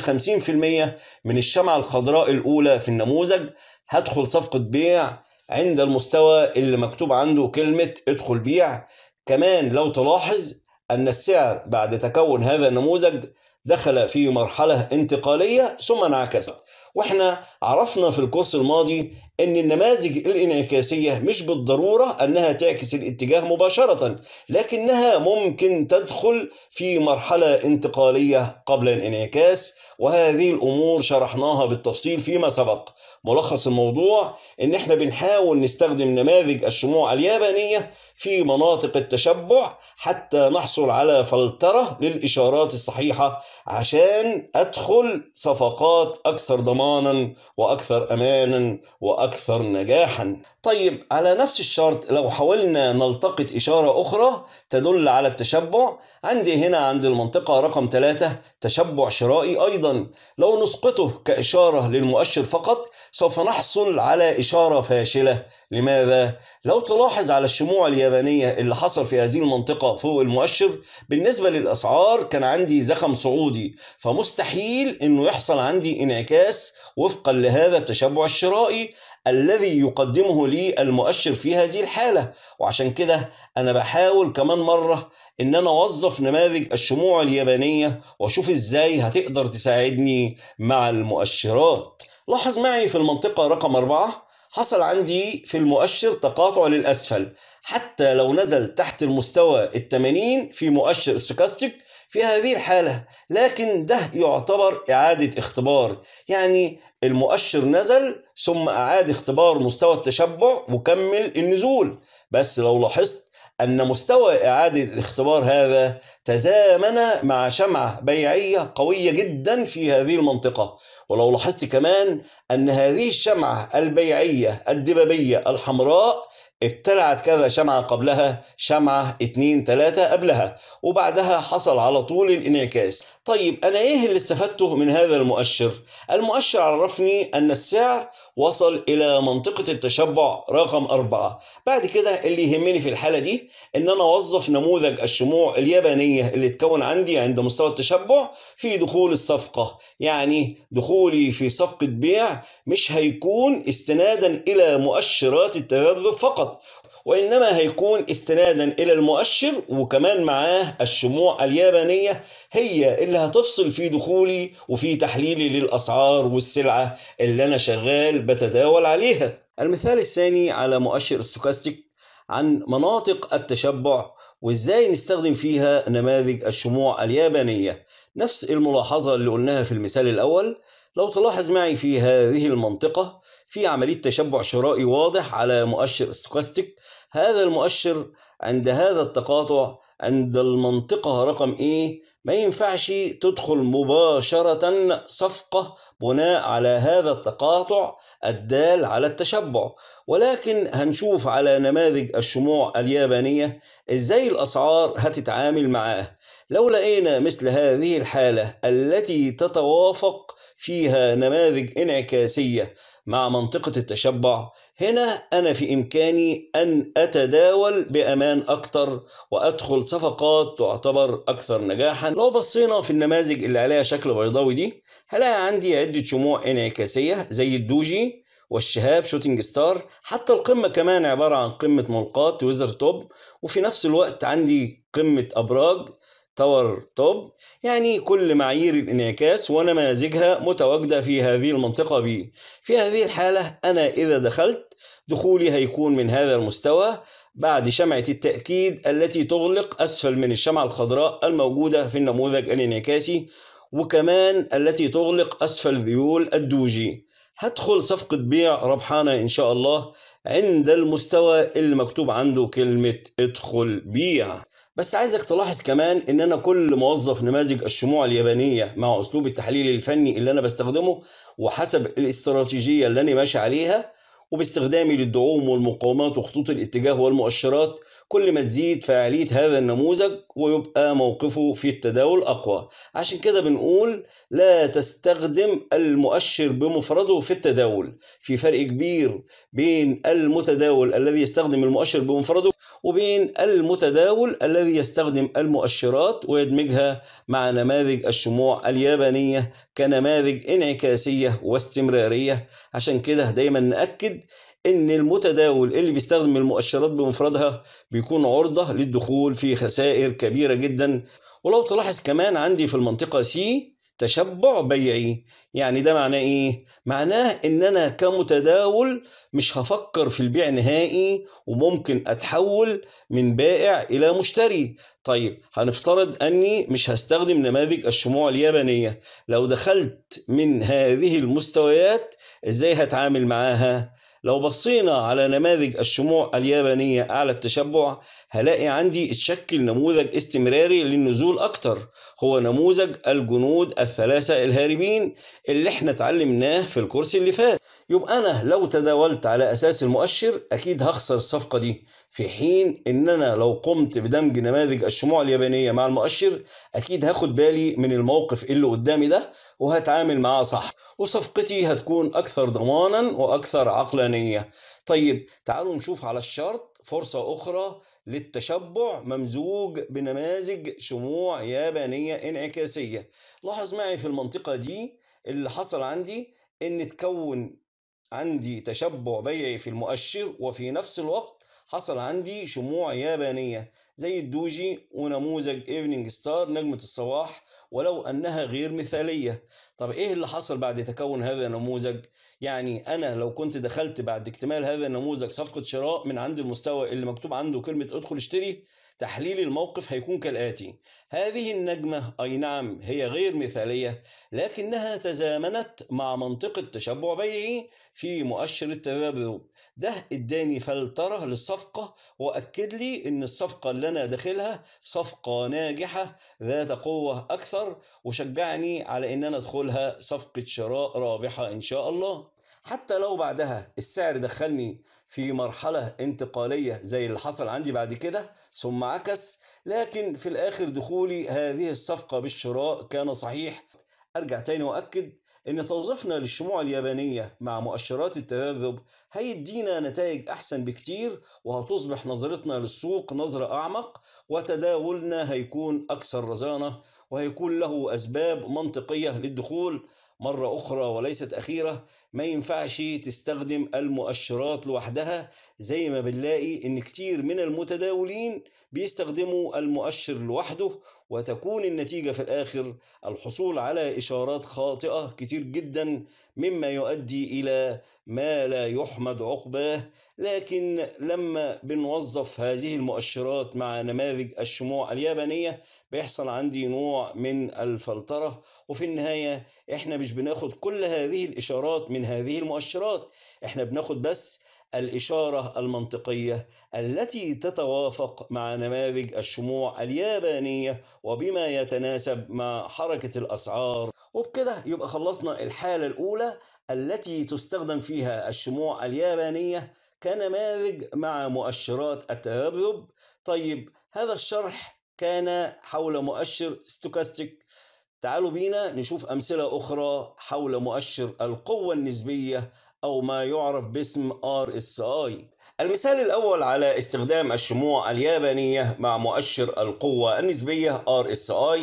50% من الشمعة الخضراء الأولى في النموذج هدخل صفقة بيع عند المستوى اللي مكتوب عنده كلمة ادخل بيع كمان لو تلاحظ أن السعر بعد تكون هذا النموذج دخل في مرحلة انتقالية ثم انعكست واحنا عرفنا في الكورس الماضي أن النماذج الانعكاسية مش بالضرورة أنها تعكس الاتجاه مباشرة لكنها ممكن تدخل في مرحلة انتقالية قبل الانعكاس وهذه الأمور شرحناها بالتفصيل فيما سبق ملخص الموضوع إن إحنا بنحاول نستخدم نماذج الشموع اليابانية في مناطق التشبع حتى نحصل على فلترة للإشارات الصحيحة عشان أدخل صفقات أكثر ضمانا وأكثر أمانا وأكثر أكثر نجاحا طيب على نفس الشرط لو حاولنا نلتقط إشارة أخرى تدل على التشبع عندي هنا عند المنطقة رقم 3 تشبع شرائي أيضا لو نسقطه كإشارة للمؤشر فقط سوف نحصل على إشارة فاشلة لماذا؟ لو تلاحظ على الشموع اليابانية اللي حصل في هذه المنطقة فوق المؤشر بالنسبة للأسعار كان عندي زخم صعودي فمستحيل إنه يحصل عندي انعكاس وفقا لهذا التشبع الشرائي الذي يقدمه لي المؤشر في هذه الحالة وعشان كده أنا بحاول كمان مرة إن أنا أوظف نماذج الشموع اليابانية وأشوف إزاي هتقدر تساعدني مع المؤشرات لاحظ معي في المنطقة رقم أربعة حصل عندي في المؤشر تقاطع للأسفل حتى لو نزل تحت المستوى التمانين في مؤشر استوكاستيك في هذه الحالة لكن ده يعتبر إعادة اختبار يعني المؤشر نزل ثم أعاد اختبار مستوى التشبع وكمل النزول بس لو لاحظت أن مستوى إعادة الاختبار هذا تزامن مع شمعة بيعية قوية جدا في هذه المنطقة ولو لاحظت كمان أن هذه الشمعة البيعية الدبابية الحمراء ابتلعت كذا شمعة قبلها شمعة اتنين تلاتة قبلها وبعدها حصل على طول الانعكاس طيب أنا إيه اللي استفدته من هذا المؤشر؟ المؤشر عرفني أن السعر وصل إلى منطقة التشبع رقم أربعة بعد كده اللي يهمني في الحالة دي إن أنا أوظف نموذج الشموع اليابانية اللي تكون عندي عند مستوى التشبع في دخول الصفقة يعني دخولي في صفقة بيع مش هيكون استنادا إلى مؤشرات التذبذب فقط بعض وإنما هيكون استنادا إلى المؤشر وكمان معاه الشموع اليابانية هي اللي هتفصل في دخولي وفي تحليلي للأسعار والسلعة اللي أنا شغال بتداول عليها المثال الثاني على مؤشر استوكاستيك عن مناطق التشبع وإزاي نستخدم فيها نماذج الشموع اليابانية نفس الملاحظة اللي قلناها في المثال الأول لو تلاحظ معي في هذه المنطقة في عملية تشبع شرائي واضح على مؤشر استوكاستيك هذا المؤشر عند هذا التقاطع عند المنطقة رقم ايه ما ينفعش تدخل مباشرة صفقة بناء على هذا التقاطع الدال على التشبع ولكن هنشوف على نماذج الشموع اليابانية ازاي الأسعار هتتعامل معاه لو لقينا مثل هذه الحالة التي تتوافق فيها نماذج انعكاسية مع منطقة التشبع هنا أنا في إمكاني أن أتداول بأمان أكثر وأدخل صفقات تعتبر أكثر نجاحا لو بصينا في النماذج اللي عليها شكل بيضاوي دي هلاقي عندي عدة شموع انعكاسية زي الدوجي والشهاب شوتينج ستار حتى القمة كمان عبارة عن قمة ملقاة ويزر توب وفي نفس الوقت عندي قمة أبراج تاور توب يعني كل معايير الانعكاس ونماذجها متواجدة في هذه المنطقة بي في هذه الحالة أنا إذا دخلت دخولي هيكون من هذا المستوى بعد شمعة التأكيد التي تغلق أسفل من الشمعة الخضراء الموجودة في النموذج الانعكاسي وكمان التي تغلق أسفل ذيول الدوجي هدخل صفقة بيع ربحانة إن شاء الله عند المستوى اللي مكتوب عنده كلمة ادخل بيع بس عايزك تلاحظ كمان ان انا كل موظف نماذج الشموع اليابانيه مع اسلوب التحليل الفني اللي انا بستخدمه وحسب الاستراتيجيه اللي انا ماشي عليها وباستخدامي للدعوم والمقاومات وخطوط الاتجاه والمؤشرات كل ما تزيد فعالية هذا النموذج ويبقى موقفه في التداول أقوى عشان كده بنقول لا تستخدم المؤشر بمفرده في التداول في فرق كبير بين المتداول الذي يستخدم المؤشر بمفرده وبين المتداول الذي يستخدم المؤشرات ويدمجها مع نماذج الشموع اليابانية كنماذج انعكاسية واستمرارية عشان كده دايما نأكد ان المتداول اللي بيستخدم المؤشرات بمفردها بيكون عرضة للدخول في خسائر كبيرة جدا ولو تلاحظ كمان عندي في المنطقة سي تشبع بيعي يعني ده معناه ايه؟ معناه ان انا كمتداول مش هفكر في البيع نهائي وممكن اتحول من بائع الى مشتري طيب هنفترض اني مش هستخدم نماذج الشموع اليابانية لو دخلت من هذه المستويات ازاي هتعامل معاها؟ لو بصينا على نماذج الشموع اليابانية أعلى التشبع هلاقي عندي اتشكل نموذج استمراري للنزول أكتر هو نموذج الجنود الثلاثة الهاربين اللي احنا اتعلمناه في الكورس اللي فات يبقى أنا لو تداولت على أساس المؤشر أكيد هخسر الصفقة دي في حين إن أنا لو قمت بدمج نماذج الشموع اليابانية مع المؤشر أكيد هاخد بالي من الموقف اللي قدامي ده وهتعامل معاه صح وصفقتي هتكون أكثر ضمانا وأكثر عقلانية طيب تعالوا نشوف على الشرط فرصة أخرى للتشبع ممزوج بنماذج شموع يابانية انعكاسية لاحظ معي في المنطقة دي اللي حصل عندي إن تكون عندي تشبع بيعي في المؤشر وفي نفس الوقت حصل عندي شموع يابانية زي الدوجي ونموذج ايفنينج ستار نجمة الصباح ولو أنها غير مثالية طب إيه اللي حصل بعد تكون هذا النموذج يعني أنا لو كنت دخلت بعد اكتمال هذا النموذج صفقة شراء من عند المستوى اللي مكتوب عنده كلمة ادخل اشتري تحليل الموقف هيكون كالآتي هذه النجمة أي نعم هي غير مثالية لكنها تزامنت مع منطقة تشبع بيعي في مؤشر التذبذب ده اداني فلترة للصفقة وأكد لي إن الصفقة اللي أنا داخلها صفقة ناجحة ذات قوة أكثر وشجعني على إن أنا أدخلها صفقة شراء رابحة إن شاء الله حتى لو بعدها السعر دخلني في مرحلة انتقالية زي اللي حصل عندي بعد كده ثم عكس لكن في الآخر دخولي هذه الصفقة بالشراء كان صحيح أرجع تاني وأكد إن توظيفنا للشموع اليابانية مع مؤشرات التذبذب هيدينا نتائج أحسن بكتير وهتصبح نظرتنا للسوق نظرة أعمق وتداولنا هيكون أكثر رزانة وهيكون له أسباب منطقية للدخول مرة أخرى وليست أخيرة ما ينفعش تستخدم المؤشرات لوحدها زي ما بنلاقي ان كتير من المتداولين بيستخدموا المؤشر لوحده وتكون النتيجة في الاخر الحصول على اشارات خاطئة كتير جدا مما يؤدي الى ما لا يحمد عقباه لكن لما بنوظف هذه المؤشرات مع نماذج الشموع اليابانية بيحصل عندي نوع من الفلترة وفي النهاية احنا مش بناخد كل هذه الاشارات من من هذه المؤشرات احنا بناخد بس الإشارة المنطقية التي تتوافق مع نماذج الشموع اليابانية وبما يتناسب مع حركة الأسعار وبكده يبقى خلصنا الحالة الأولى التي تستخدم فيها الشموع اليابانية كنماذج مع مؤشرات التذبذب طيب هذا الشرح كان حول مؤشر ستوكاستيك تعالوا بينا نشوف أمثلة أخرى حول مؤشر القوة النسبية أو ما يعرف باسم RSI المثال الأول على استخدام الشموع اليابانية مع مؤشر القوة النسبية RSI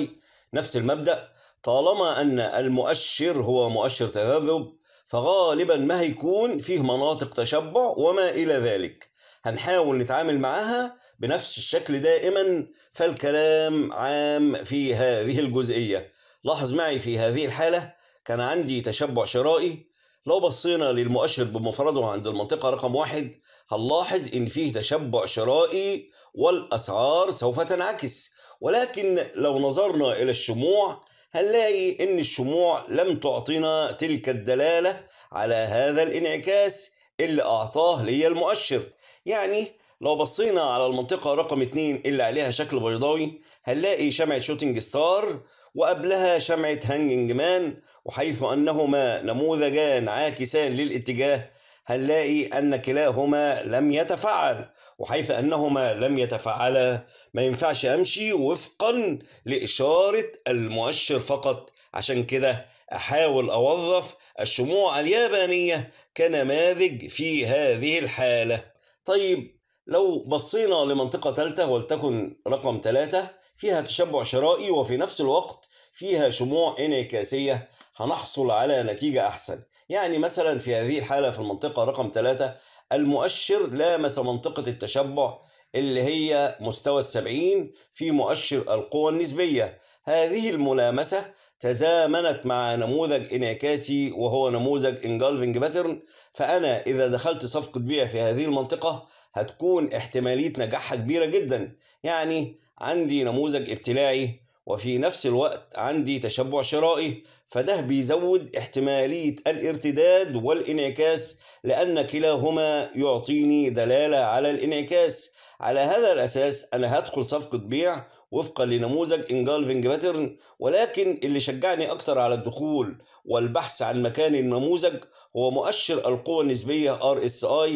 نفس المبدأ طالما أن المؤشر هو مؤشر تذبذب فغالبا ما هيكون فيه مناطق تشبع وما إلى ذلك هنحاول نتعامل معاها بنفس الشكل دائما فالكلام عام في هذه الجزئية لاحظ معي في هذه الحالة كان عندي تشبع شرائي لو بصينا للمؤشر بمفرده عند المنطقة رقم واحد هنلاحظ إن فيه تشبع شرائي والأسعار سوف تنعكس ولكن لو نظرنا إلى الشموع هنلاقي إن الشموع لم تعطينا تلك الدلالة على هذا الانعكاس اللي أعطاه لي المؤشر يعني لو بصينا على المنطقة رقم 2 اللي عليها شكل بيضاوي هنلاقي شمعة شوتينج ستار وقبلها شمعة هانجنج مان وحيث أنهما نموذجان عاكسان للاتجاه هنلاقي أن كلاهما لم يتفعل وحيث أنهما لم يتفعلا ما ينفعش أمشي وفقا لإشارة المؤشر فقط عشان كده أحاول أوظف الشموع اليابانية كنماذج في هذه الحالة طيب لو بصينا لمنطقة ثالثة ولتكن رقم ثلاثة فيها تشبع شرائي وفي نفس الوقت فيها شموع انعكاسية هنحصل على نتيجة أحسن يعني مثلا في هذه الحالة في المنطقة رقم 3 المؤشر لامس منطقة التشبع اللي هي مستوى السبعين في مؤشر القوى النسبية هذه الملامسة تزامنت مع نموذج انعكاسي وهو نموذج انجلفنج باترن فأنا إذا دخلت صفقة بيع في هذه المنطقة هتكون احتمالية نجاحها كبيرة جدا يعني عندي نموذج ابتلاعي وفي نفس الوقت عندي تشبع شرائي فده بيزود احتمالية الارتداد والانعكاس لأن كلاهما يعطيني دلالة على الانعكاس على هذا الأساس أنا هدخل صفقة بيع وفقا لنموذج انجالفنج باترن ولكن اللي شجعني أكتر على الدخول والبحث عن مكان النموذج هو مؤشر القوة النسبية RSI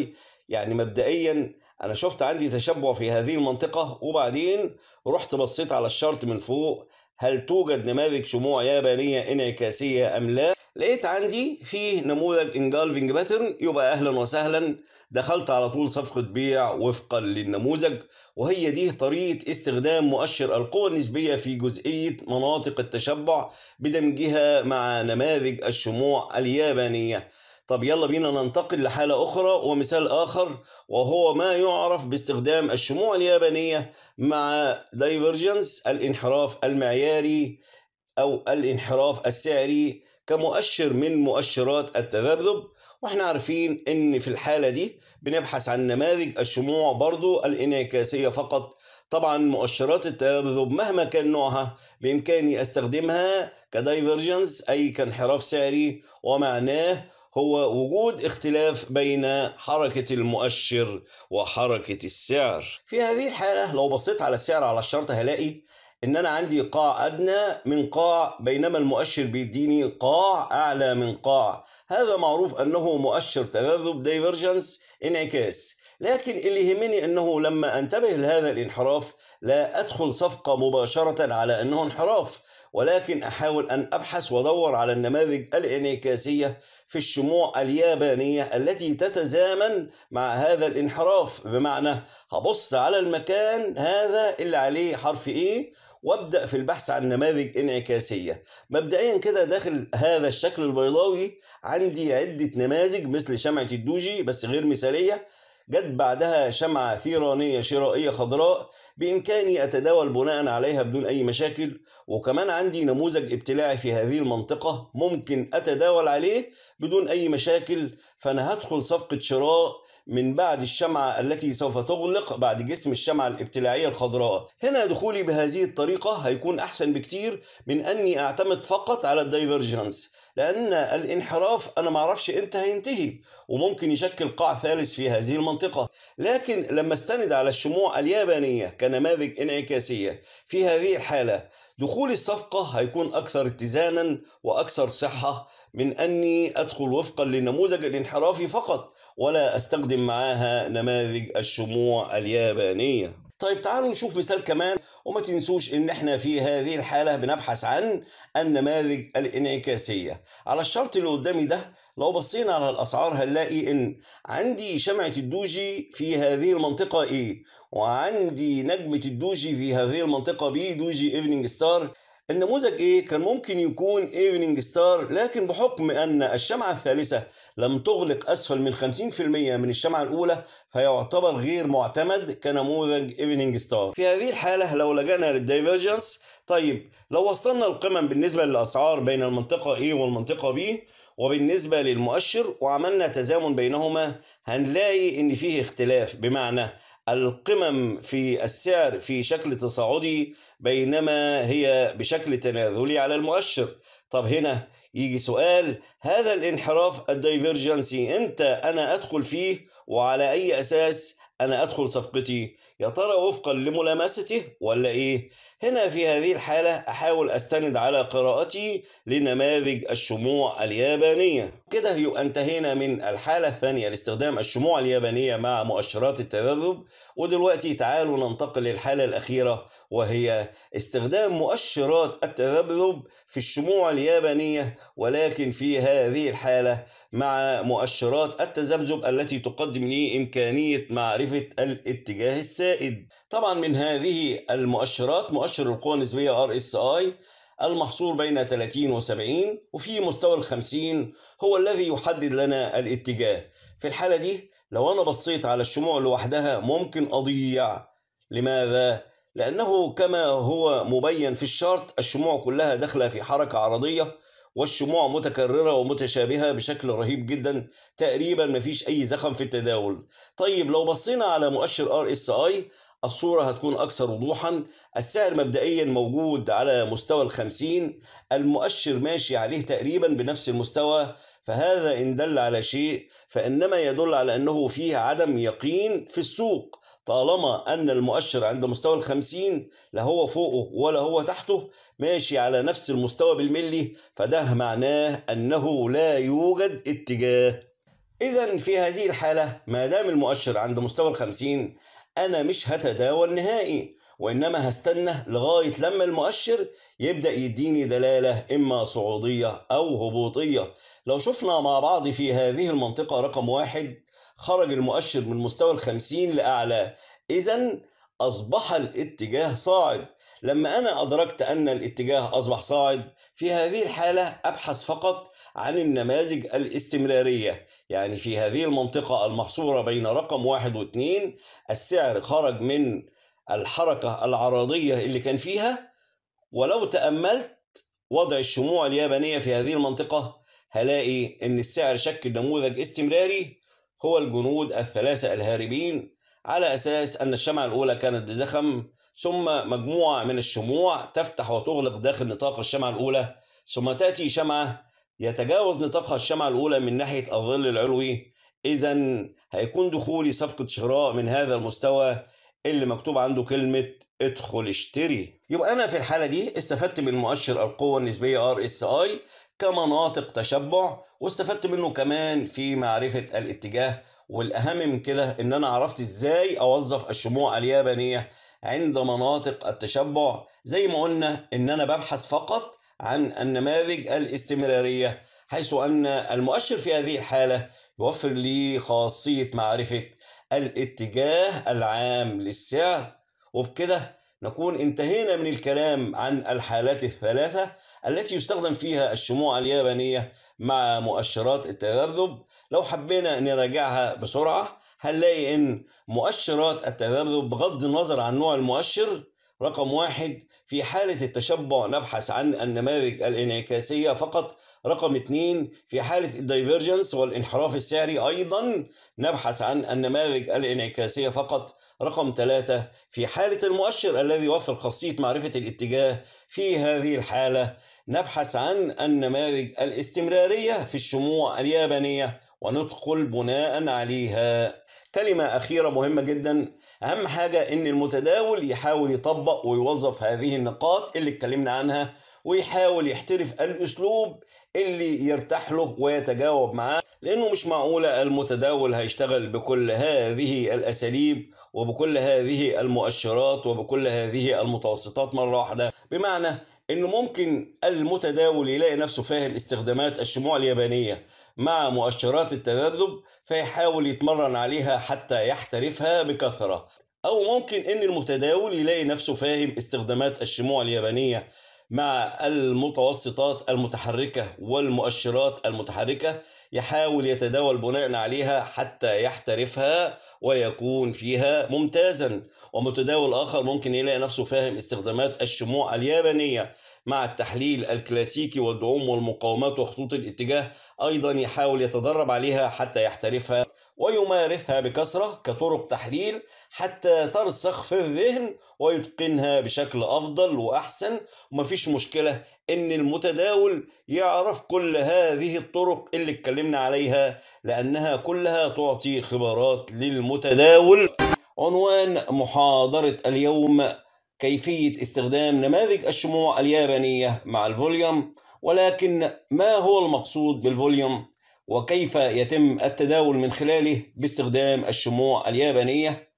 يعني مبدئيا انا شفت عندي تشبع في هذه المنطقة وبعدين رحت بصيت على الشرط من فوق هل توجد نماذج شموع يابانية انعكاسية أم لا؟ لقيت عندي فيه نموذج انجالفنج باترن يبقى أهلا وسهلا دخلت على طول صفقة بيع وفقا للنموذج وهي دي طريقة استخدام مؤشر القوى النسبية في جزئية مناطق التشبع بدمجها مع نماذج الشموع اليابانية طب يلا بينا ننتقل لحالة أخرى ومثال آخر وهو ما يعرف باستخدام الشموع اليابانية مع دايفرجنس الانحراف المعياري أو الانحراف السعري كمؤشر من مؤشرات التذبذب واحنا عارفين ان في الحالة دي بنبحث عن نماذج الشموع برضو الانعكاسية فقط طبعا مؤشرات التذبذب مهما كان نوعها بإمكاني استخدمها كدايفرجنس أي كانحراف سعري ومعناه هو وجود اختلاف بين حركة المؤشر وحركة السعر في هذه الحالة لو بصيت على السعر على الشرط هلاقي ان انا عندي قاع ادنى من قاع بينما المؤشر بيديني قاع اعلى من قاع هذا معروف انه مؤشر تذبذب دايفرجنس انعكاس لكن اللي يهمني انه لما انتبه لهذا الانحراف لا ادخل صفقه مباشره على انه انحراف ولكن أحاول أن أبحث وأدور على النماذج الانعكاسية في الشموع اليابانية التي تتزامن مع هذا الانحراف بمعنى هبص على المكان هذا اللي عليه حرف إيه وابدأ في البحث عن نماذج انعكاسية مبدئيا كده داخل هذا الشكل البيضاوي عندي عدة نماذج مثل شمعة الدوجي بس غير مثالية جت بعدها شمعة ثيرانية شرائية خضراء بإمكاني أتداول بناء عليها بدون أي مشاكل وكمان عندي نموذج ابتلاعي في هذه المنطقة ممكن أتداول عليه بدون أي مشاكل فأنا هدخل صفقة شراء من بعد الشمعة التي سوف تغلق بعد جسم الشمعة الابتلاعية الخضراء هنا دخولي بهذه الطريقة هيكون أحسن بكتير من أني أعتمد فقط على الدايفرجنس لأن الانحراف أنا معرفش إمتى هينتهي وممكن يشكل قاع ثالث في هذه المنطقة لكن لما استند على الشموع اليابانية كنماذج انعكاسية في هذه الحالة دخول الصفقة هيكون أكثر اتزانا وأكثر صحة من أني أدخل وفقا للنموذج الانحرافي فقط ولا أستخدم معاها نماذج الشموع اليابانية طيب تعالوا نشوف مثال كمان وما تنسوش ان احنا في هذه الحالة بنبحث عن النماذج الانعكاسية على الشرط اللي قدامي ده لو بصينا على الاسعار هنلاقي ان عندي شمعة الدوجي في هذه المنطقة A وعندي نجمة الدوجي في هذه المنطقة B دوجي ايفنينج ستار النموذج ايه كان ممكن يكون ايفنينج ستار لكن بحكم ان الشمعة الثالثة لم تغلق اسفل من 50% من الشمعة الاولى فيعتبر غير معتمد كنموذج ايفنينج ستار في هذه الحالة لو لجأنا للدايفرجنس طيب لو وصلنا القمم بالنسبة للاسعار بين المنطقة A إيه والمنطقة B وبالنسبة للمؤشر وعملنا تزامن بينهما هنلاقي إن فيه اختلاف بمعنى القمم في السعر في شكل تصاعدي بينما هي بشكل تنازلي على المؤشر طب هنا يجي سؤال هذا الانحراف الدايفرجنسي امتى انا ادخل فيه وعلى اي اساس انا ادخل صفقتي يا ترى وفقا لملامسته ولا إيه؟ هنا في هذه الحالة أحاول أستند على قراءتي لنماذج الشموع اليابانية كده يبقى انتهينا من الحالة الثانية لاستخدام الشموع اليابانية مع مؤشرات التذبذب ودلوقتي تعالوا ننتقل للحالة الأخيرة وهي استخدام مؤشرات التذبذب في الشموع اليابانية ولكن في هذه الحالة مع مؤشرات التذبذب التي تقدم لي إمكانية معرفة الاتجاه السابق. زائد طبعا من هذه المؤشرات مؤشر القوى النسبية ار اس اي المحصور بين 30 و 70 وفي مستوى ال 50 هو الذي يحدد لنا الاتجاه في الحالة دي لو أنا بصيت على الشموع لوحدها ممكن أضيع لماذا؟ لأنه كما هو مبين في الشارت الشموع كلها داخلة في حركة عرضية والشموع متكررة ومتشابهة بشكل رهيب جدا تقريبا مفيش أي زخم في التداول طيب لو بصينا على مؤشر ار اس اي الصورة هتكون أكثر وضوحا السعر مبدئيا موجود على مستوى الخمسين المؤشر ماشي عليه تقريبا بنفس المستوى فهذا إن دل على شيء فإنما يدل على أنه فيه عدم يقين في السوق طالما أن المؤشر عند مستوى الخمسين لا هو فوقه ولا هو تحته ماشي على نفس المستوى بالملي فده معناه أنه لا يوجد اتجاه إذا في هذه الحالة ما دام المؤشر عند مستوى الخمسين أنا مش هتداول نهائي وإنما هستنى لغاية لما المؤشر يبدأ يديني دلالة إما صعودية أو هبوطية لو شفنا مع بعض في هذه المنطقة رقم واحد خرج المؤشر من مستوى الخمسين لأعلى إذا أصبح الاتجاه صاعد لما أنا أدركت أن الاتجاه أصبح صاعد في هذه الحالة أبحث فقط عن النماذج الاستمرارية يعني في هذه المنطقة المحصورة بين رقم واحد واثنين السعر خرج من الحركة العرضية اللي كان فيها ولو تأملت وضع الشموع اليابانية في هذه المنطقة هلاقي إن السعر شكل نموذج استمراري هو الجنود الثلاثة الهاربين على أساس أن الشمعة الأولى كانت بزخم ثم مجموعة من الشموع تفتح وتغلق داخل نطاق الشمعة الأولى ثم تأتي شمعة يتجاوز نطاقها الشمعة الأولى من ناحية الظل العلوي إذا هيكون دخولي صفقة شراء من هذا المستوى اللي مكتوب عنده كلمة ادخل اشتري يبقى أنا في الحالة دي استفدت من مؤشر القوة النسبية RSI كمناطق تشبع واستفدت منه كمان في معرفة الاتجاه والأهم من كده إن أنا عرفت إزاي أوظف الشموع اليابانية عند مناطق التشبع زي ما قلنا إن أنا ببحث فقط عن النماذج الاستمرارية حيث أن المؤشر في هذه الحالة يوفر لي خاصية معرفة الاتجاه العام للسعر وبكده نكون انتهينا من الكلام عن الحالات الثلاثة التي يستخدم فيها الشموع اليابانية مع مؤشرات التذبذب لو حبينا نراجعها بسرعة هنلاقي إن مؤشرات التذبذب بغض النظر عن نوع المؤشر رقم واحد في حالة التشبع نبحث عن النماذج الانعكاسية فقط رقم اثنين في حالة الدايفيرجنس والانحراف السعري أيضا نبحث عن النماذج الانعكاسية فقط رقم ثلاثة في حالة المؤشر الذي يوفر خاصية معرفة الاتجاه في هذه الحالة نبحث عن النماذج الاستمرارية في الشموع اليابانية وندخل بناء عليها كلمة أخيرة مهمة جدا اهم حاجه ان المتداول يحاول يطبق ويوظف هذه النقاط اللي اتكلمنا عنها ويحاول يحترف الاسلوب اللي يرتاح له ويتجاوب معاه لانه مش معقوله المتداول هيشتغل بكل هذه الاساليب وبكل هذه المؤشرات وبكل هذه المتوسطات مره واحده بمعنى انه ممكن المتداول يلاقي نفسه فاهم استخدامات الشموع اليابانيه مع مؤشرات التذبذب فيحاول يتمرن عليها حتى يحترفها بكثرة أو ممكن أن المتداول يلاقي نفسه فاهم استخدامات الشموع اليابانية مع المتوسطات المتحركة والمؤشرات المتحركة يحاول يتداول بناء عليها حتى يحترفها ويكون فيها ممتازا ومتداول آخر ممكن يلاقي نفسه فاهم استخدامات الشموع اليابانية مع التحليل الكلاسيكي والدعوم والمقاومات وخطوط الاتجاه أيضا يحاول يتدرب عليها حتى يحترفها ويمارسها بكثرة كطرق تحليل حتى ترسخ في الذهن ويتقنها بشكل أفضل وأحسن ومفيش مشكلة إن المتداول يعرف كل هذه الطرق اللي اتكلمنا عليها لأنها كلها تعطي خبرات للمتداول عنوان محاضرة اليوم كيفية استخدام نماذج الشموع اليابانية مع الفوليوم ولكن ما هو المقصود بالفوليوم وكيف يتم التداول من خلاله باستخدام الشموع اليابانية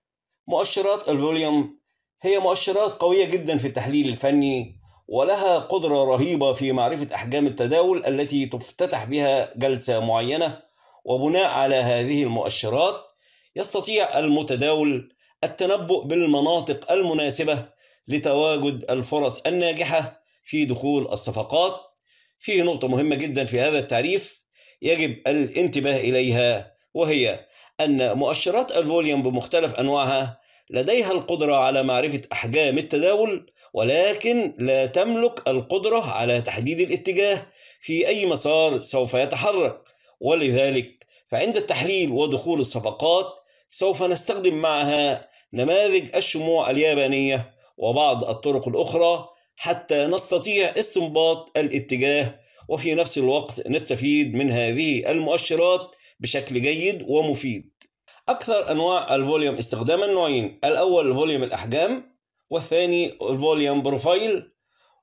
مؤشرات الفوليوم هي مؤشرات قوية جدا في التحليل الفني ولها قدرة رهيبة في معرفة أحجام التداول التي تفتتح بها جلسة معينة وبناء على هذه المؤشرات يستطيع المتداول التنبؤ بالمناطق المناسبة لتواجد الفرص الناجحة في دخول الصفقات في نقطة مهمة جدا في هذا التعريف يجب الانتباه إليها وهي أن مؤشرات الفوليوم بمختلف أنواعها لديها القدرة على معرفة أحجام التداول ولكن لا تملك القدرة على تحديد الاتجاه في أي مسار سوف يتحرك ولذلك فعند التحليل ودخول الصفقات سوف نستخدم معها نماذج الشموع اليابانية وبعض الطرق الأخرى حتى نستطيع استنباط الاتجاه وفي نفس الوقت نستفيد من هذه المؤشرات بشكل جيد ومفيد أكثر أنواع الفوليوم استخداما نوعين الأول فوليوم الأحجام والثاني فوليوم بروفايل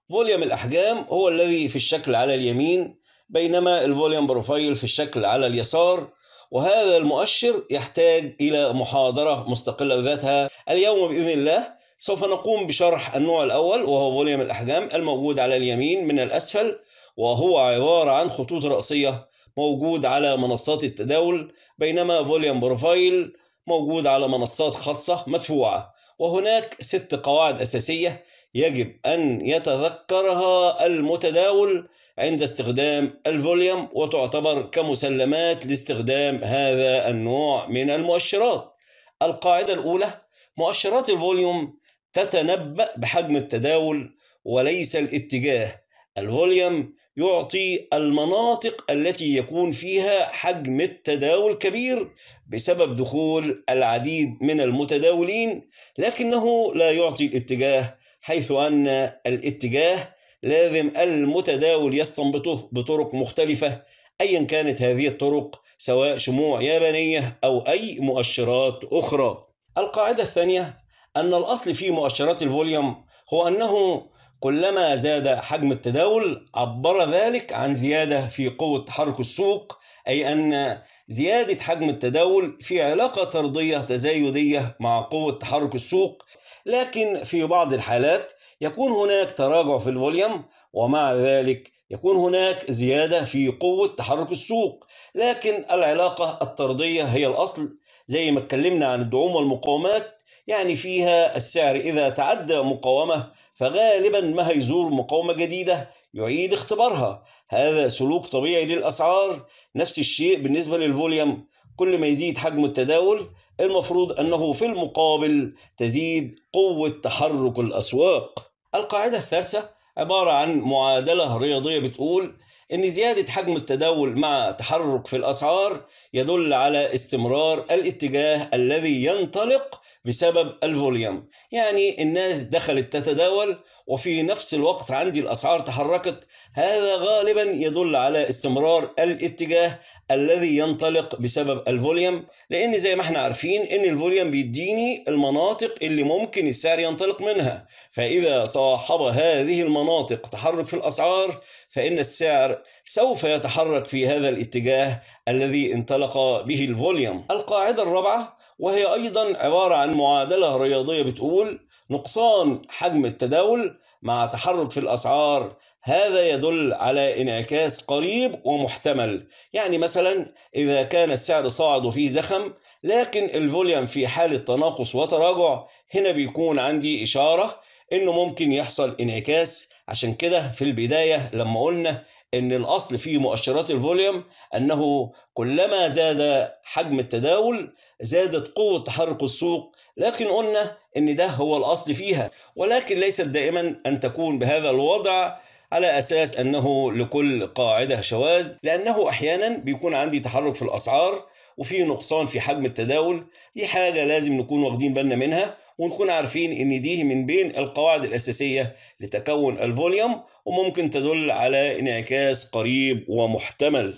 فوليوم الأحجام هو الذي في الشكل على اليمين بينما الفوليوم بروفايل في الشكل على اليسار وهذا المؤشر يحتاج إلى محاضرة مستقلة ذاتها اليوم بإذن الله سوف نقوم بشرح النوع الأول وهو فوليوم الأحجام الموجود على اليمين من الأسفل وهو عبارة عن خطوط رأسية موجود على منصات التداول بينما فوليوم بروفايل موجود على منصات خاصة مدفوعة وهناك ست قواعد أساسية يجب أن يتذكرها المتداول عند استخدام الفوليوم وتعتبر كمسلمات لاستخدام هذا النوع من المؤشرات القاعدة الأولى مؤشرات الفوليوم تتنبأ بحجم التداول وليس الاتجاه الفوليوم يعطي المناطق التي يكون فيها حجم التداول كبير بسبب دخول العديد من المتداولين لكنه لا يعطي الاتجاه حيث ان الاتجاه لازم المتداول يستنبطه بطرق مختلفه ايا كانت هذه الطرق سواء شموع يابانيه او اي مؤشرات اخرى. القاعده الثانيه ان الاصل في مؤشرات الفوليوم هو انه كلما زاد حجم التداول عبر ذلك عن زيادة في قوة تحرك السوق أي أن زيادة حجم التداول في علاقة طردية تزايدية مع قوة تحرك السوق لكن في بعض الحالات يكون هناك تراجع في الفوليوم ومع ذلك يكون هناك زيادة في قوة تحرك السوق لكن العلاقة الطردية هي الأصل زي ما اتكلمنا عن الدعوم والمقاومات يعني فيها السعر إذا تعدى مقاومة فغالبا ما هيزور مقاومة جديدة يعيد اختبارها هذا سلوك طبيعي للأسعار نفس الشيء بالنسبة للفوليوم كل ما يزيد حجم التداول المفروض أنه في المقابل تزيد قوة تحرك الأسواق القاعدة الثالثة عبارة عن معادلة رياضية بتقول إن زيادة حجم التداول مع تحرك في الأسعار يدل على استمرار الاتجاه الذي ينطلق بسبب الفوليوم يعني الناس دخلت تتداول وفي نفس الوقت عندي الأسعار تحركت هذا غالبا يدل على استمرار الاتجاه الذي ينطلق بسبب الفوليوم لأن زي ما احنا عارفين أن الفوليوم بيديني المناطق اللي ممكن السعر ينطلق منها فإذا صاحب هذه المناطق تحرك في الأسعار فإن السعر سوف يتحرك في هذا الاتجاه الذي انطلق به الفوليوم القاعدة الرابعة وهي أيضا عبارة عن معادلة رياضية بتقول نقصان حجم التداول مع تحرك في الأسعار هذا يدل على انعكاس قريب ومحتمل يعني مثلا إذا كان السعر صاعد وفي زخم لكن الفوليوم في حالة تناقص وتراجع هنا بيكون عندي إشارة إنه ممكن يحصل انعكاس عشان كده في البداية لما قلنا ان الاصل في مؤشرات الفوليوم انه كلما زاد حجم التداول زادت قوه تحرك السوق لكن قلنا ان ده هو الاصل فيها ولكن ليست دائما ان تكون بهذا الوضع على اساس انه لكل قاعده شواذ لانه احيانا بيكون عندي تحرك في الاسعار وفي نقصان في حجم التداول دي حاجة لازم نكون واخدين بالنا منها ونكون عارفين إن دي من بين القواعد الأساسية لتكون الفوليوم وممكن تدل على انعكاس قريب ومحتمل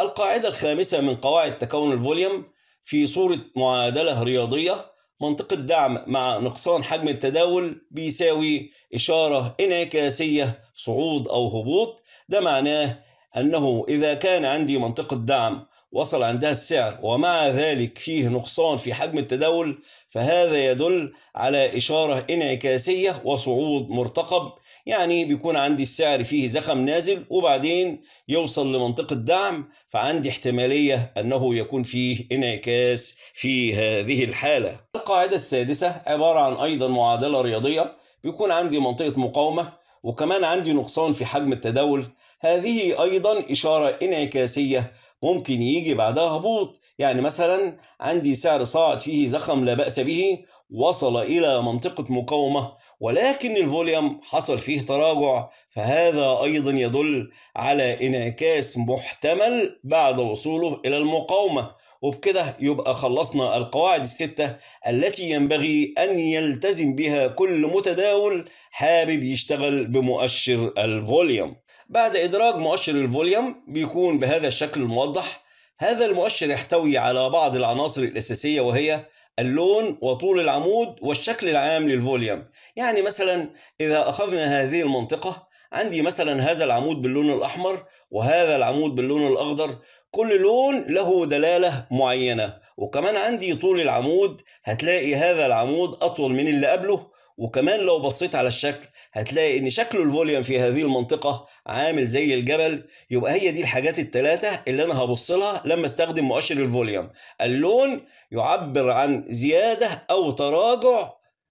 القاعدة الخامسة من قواعد تكون الفوليوم في صورة معادلة رياضية منطقة دعم مع نقصان حجم التداول بيساوي إشارة انعكاسية صعود أو هبوط ده معناه أنه إذا كان عندي منطقة دعم وصل عندها السعر ومع ذلك فيه نقصان في حجم التداول فهذا يدل على إشارة انعكاسية وصعود مرتقب يعني بيكون عندي السعر فيه زخم نازل وبعدين يوصل لمنطقة دعم فعندي احتمالية أنه يكون فيه انعكاس في هذه الحالة القاعدة السادسة عبارة عن أيضا معادلة رياضية بيكون عندي منطقة مقاومة وكمان عندي نقصان في حجم التداول هذه أيضا إشارة انعكاسية ممكن يجي بعدها هبوط يعني مثلا عندي سعر صاعد فيه زخم لا بأس به وصل إلى منطقة مقاومة ولكن الفوليوم حصل فيه تراجع فهذا أيضا يدل على انعكاس محتمل بعد وصوله إلى المقاومة وبكده يبقى خلصنا القواعد الستة التي ينبغي أن يلتزم بها كل متداول حابب يشتغل بمؤشر الفوليوم بعد إدراج مؤشر الفوليوم بيكون بهذا الشكل الموضح هذا المؤشر يحتوي على بعض العناصر الأساسية وهي اللون وطول العمود والشكل العام للفوليوم يعني مثلا إذا أخذنا هذه المنطقة عندي مثلا هذا العمود باللون الأحمر وهذا العمود باللون الأخضر كل لون له دلالة معينة وكمان عندي طول العمود هتلاقي هذا العمود أطول من اللي قبله وكمان لو بصيت على الشكل هتلاقي ان شكل الفوليوم في هذه المنطقة عامل زي الجبل يبقى هي دي الحاجات الثلاثة اللي انا هبص لها لما استخدم مؤشر الفوليوم اللون يعبر عن زيادة او تراجع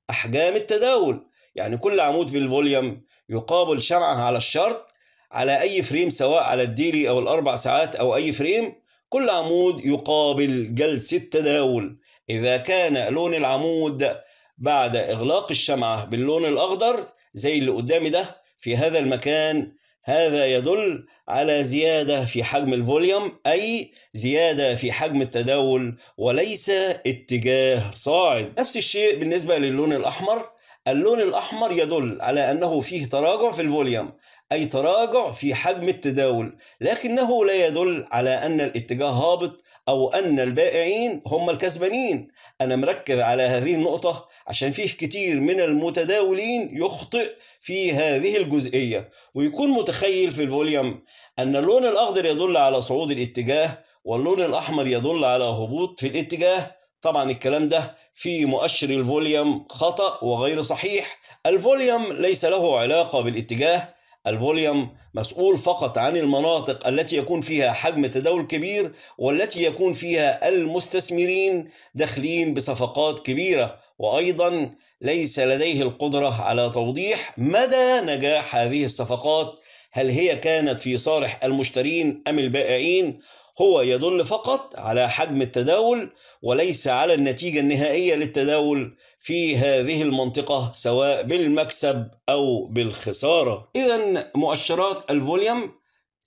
احجام التداول يعني كل عمود في الفوليوم يقابل شمعة على الشرط على اي فريم سواء على الديلي او الاربع ساعات او اي فريم كل عمود يقابل جلسة تداول إذا كان لون العمود بعد إغلاق الشمعة باللون الأخضر زي اللي قدامي ده في هذا المكان هذا يدل على زيادة في حجم الفوليوم أي زيادة في حجم التداول وليس اتجاه صاعد نفس الشيء بالنسبة للون الأحمر اللون الأحمر يدل على أنه فيه تراجع في الفوليوم أي تراجع في حجم التداول لكنه لا يدل على أن الاتجاه هابط او ان البائعين هم الكسبانين انا مركز على هذه النقطه عشان فيه كتير من المتداولين يخطئ في هذه الجزئيه ويكون متخيل في الفوليوم ان اللون الاخضر يدل على صعود الاتجاه واللون الاحمر يدل على هبوط في الاتجاه طبعا الكلام ده في مؤشر الفوليوم خطأ وغير صحيح الفوليوم ليس له علاقة بالاتجاه الفوليوم مسؤول فقط عن المناطق التي يكون فيها حجم تداول كبير والتي يكون فيها المستثمرين داخلين بصفقات كبيرة وأيضا ليس لديه القدرة على توضيح مدى نجاح هذه الصفقات هل هي كانت في صالح المشترين أم البائعين هو يدل فقط على حجم التداول وليس على النتيجة النهائية للتداول في هذه المنطقة سواء بالمكسب أو بالخسارة إذا مؤشرات الفوليوم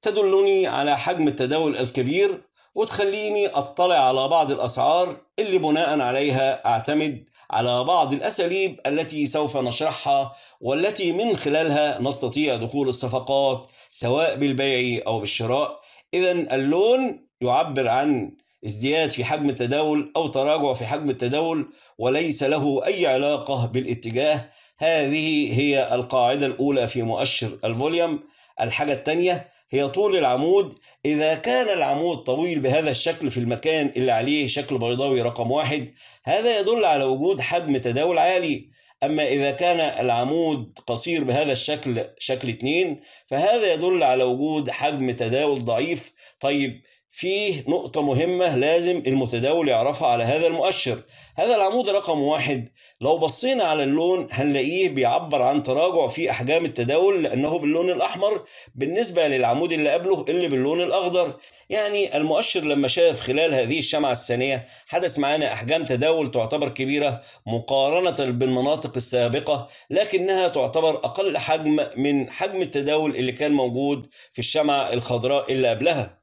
تدلني على حجم التداول الكبير وتخليني أطلع على بعض الأسعار اللي بناء عليها أعتمد على بعض الأساليب التي سوف نشرحها والتي من خلالها نستطيع دخول الصفقات سواء بالبيع أو بالشراء إذا اللون يعبر عن ازدياد في حجم التداول أو تراجع في حجم التداول وليس له أي علاقة بالاتجاه هذه هي القاعدة الأولى في مؤشر الفوليوم الحاجة الثانية هي طول العمود إذا كان العمود طويل بهذا الشكل في المكان اللي عليه شكل بيضاوي رقم واحد هذا يدل على وجود حجم تداول عالي أما إذا كان العمود قصير بهذا الشكل شكل اتنين فهذا يدل على وجود حجم تداول ضعيف طيب فيه نقطة مهمة لازم المتداول يعرفها على هذا المؤشر هذا العمود رقم واحد لو بصينا على اللون هنلاقيه بيعبر عن تراجع في أحجام التداول لأنه باللون الأحمر بالنسبة للعمود اللي قبله اللي باللون الأخضر يعني المؤشر لما شاف خلال هذه الشمعة الثانية حدث معانا أحجام تداول تعتبر كبيرة مقارنة بالمناطق السابقة لكنها تعتبر أقل حجم من حجم التداول اللي كان موجود في الشمعة الخضراء اللي قبلها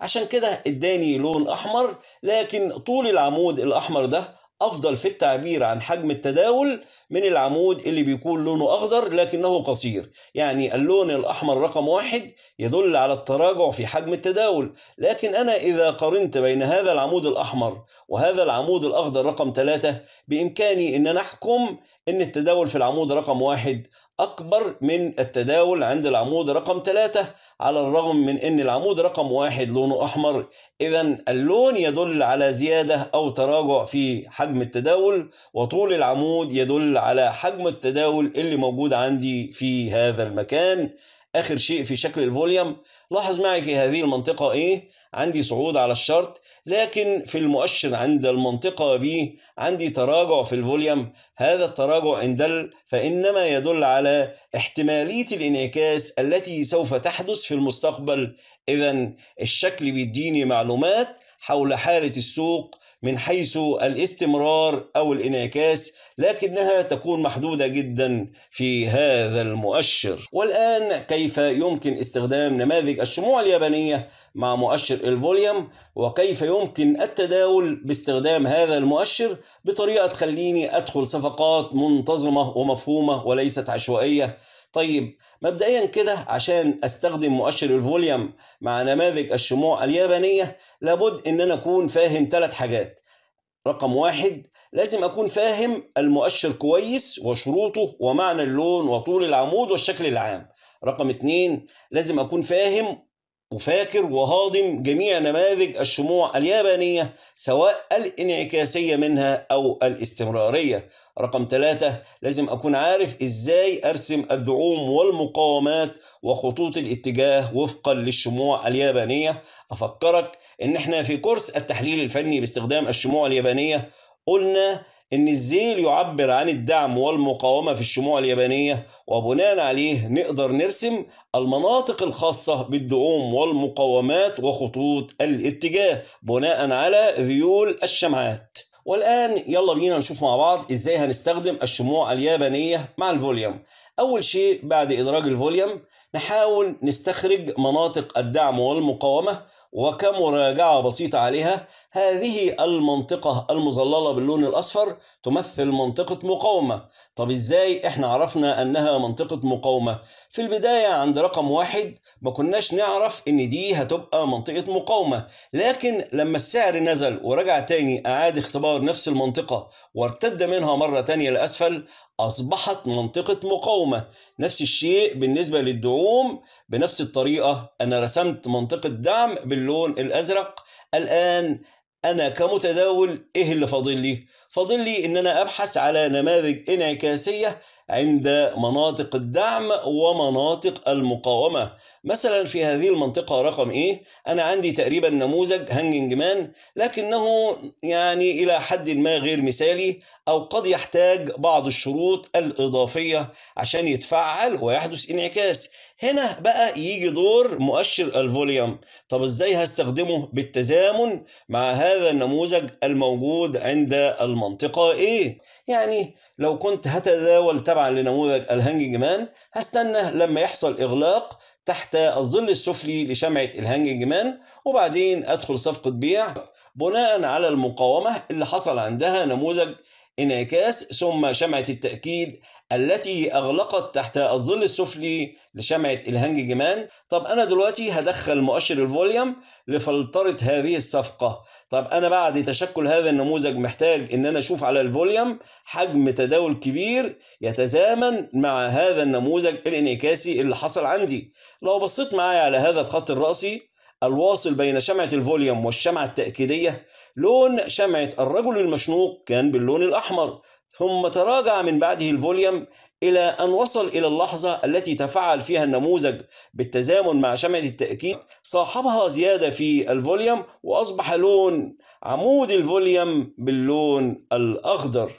عشان كده اداني لون احمر لكن طول العمود الاحمر ده افضل في التعبير عن حجم التداول من العمود اللي بيكون لونه اخضر لكنه قصير يعني اللون الاحمر رقم واحد يدل على التراجع في حجم التداول لكن انا اذا قارنت بين هذا العمود الاحمر وهذا العمود الاخضر رقم ثلاثة بامكاني ان انا احكم ان التداول في العمود رقم واحد أكبر من التداول عند العمود رقم ثلاثة على الرغم من أن العمود رقم واحد لونه أحمر إذا اللون يدل على زيادة أو تراجع في حجم التداول وطول العمود يدل على حجم التداول اللي موجود عندي في هذا المكان آخر شيء في شكل الفوليوم لاحظ معي في هذه المنطقة A إيه؟ عندي صعود على الشرط لكن في المؤشر عند المنطقة B عندي تراجع في الفوليوم هذا التراجع إن دل فإنما يدل على احتمالية الانعكاس التي سوف تحدث في المستقبل إذا الشكل بيديني معلومات حول حالة السوق من حيث الاستمرار أو الانعكاس لكنها تكون محدودة جدا في هذا المؤشر والآن كيف يمكن استخدام نماذج الشموع اليابانية مع مؤشر الفوليوم وكيف يمكن التداول باستخدام هذا المؤشر بطريقة تخليني أدخل صفقات منتظمة ومفهومة وليست عشوائية طيب مبدئيا كده عشان استخدم مؤشر الفوليوم مع نماذج الشموع اليابانية لابد ان انا اكون فاهم ثلاث حاجات رقم واحد لازم اكون فاهم المؤشر كويس وشروطه ومعنى اللون وطول العمود والشكل العام رقم اتنين لازم اكون فاهم وفاكر وهاضم جميع نماذج الشموع اليابانية سواء الانعكاسية منها أو الاستمرارية رقم ثلاثة لازم أكون عارف إزاي أرسم الدعوم والمقاومات وخطوط الاتجاه وفقا للشموع اليابانية أفكرك إن إحنا في كورس التحليل الفني باستخدام الشموع اليابانية قلنا إن الزيل يعبر عن الدعم والمقاومة في الشموع اليابانية وبناء عليه نقدر نرسم المناطق الخاصة بالدعوم والمقاومات وخطوط الاتجاه بناء على ذيول الشمعات والآن يلا بينا نشوف مع بعض إزاي هنستخدم الشموع اليابانية مع الفوليوم أول شيء بعد إدراج الفوليوم نحاول نستخرج مناطق الدعم والمقاومة وكمراجعة بسيطة عليها هذه المنطقة المظللة باللون الأصفر تمثل منطقة مقاومة طب ازاي احنا عرفنا انها منطقة مقاومة؟ في البداية عند رقم واحد ما كناش نعرف ان دي هتبقى منطقة مقاومة لكن لما السعر نزل ورجع تاني اعاد اختبار نفس المنطقة وارتد منها مرة تانية لاسفل اصبحت منطقة مقاومة نفس الشيء بالنسبة للدعوم بنفس الطريقة انا رسمت منطقة دعم باللون الازرق الان انا كمتداول ايه اللي فاضل لي؟ فاضل لي ان انا ابحث على نماذج انعكاسية عند مناطق الدعم ومناطق المقاومة مثلا في هذه المنطقة رقم إيه أنا عندي تقريبا نموذج هانجنج مان لكنه يعني إلى حد ما غير مثالي أو قد يحتاج بعض الشروط الإضافية عشان يتفعل ويحدث انعكاس هنا بقى يجي دور مؤشر الفوليوم طب ازاي هستخدمه بالتزامن مع هذا النموذج الموجود عند المنطقة ايه يعني لو كنت هتداول تبع تبعا لنموذج الهانجينج مان هستنى لما يحصل إغلاق تحت الظل السفلي لشمعة الهانجينج مان وبعدين أدخل صفقة بيع بناء على المقاومة اللي حصل عندها نموذج انعكاس ثم شمعة التأكيد التي أغلقت تحت الظل السفلي لشمعة الهانج جمان طب أنا دلوقتي هدخل مؤشر الفوليوم لفلترة هذه الصفقة طب أنا بعد تشكل هذا النموذج محتاج إن أنا أشوف على الفوليوم حجم تداول كبير يتزامن مع هذا النموذج الانعكاسي اللي حصل عندي لو بصيت معايا على هذا الخط الرأسي الواصل بين شمعة الفوليوم والشمعة التأكيدية لون شمعة الرجل المشنوق كان باللون الأحمر ثم تراجع من بعده الفوليوم إلى أن وصل إلى اللحظة التي تفعل فيها النموذج بالتزامن مع شمعة التأكيد صاحبها زيادة في الفوليوم وأصبح لون عمود الفوليوم باللون الأخضر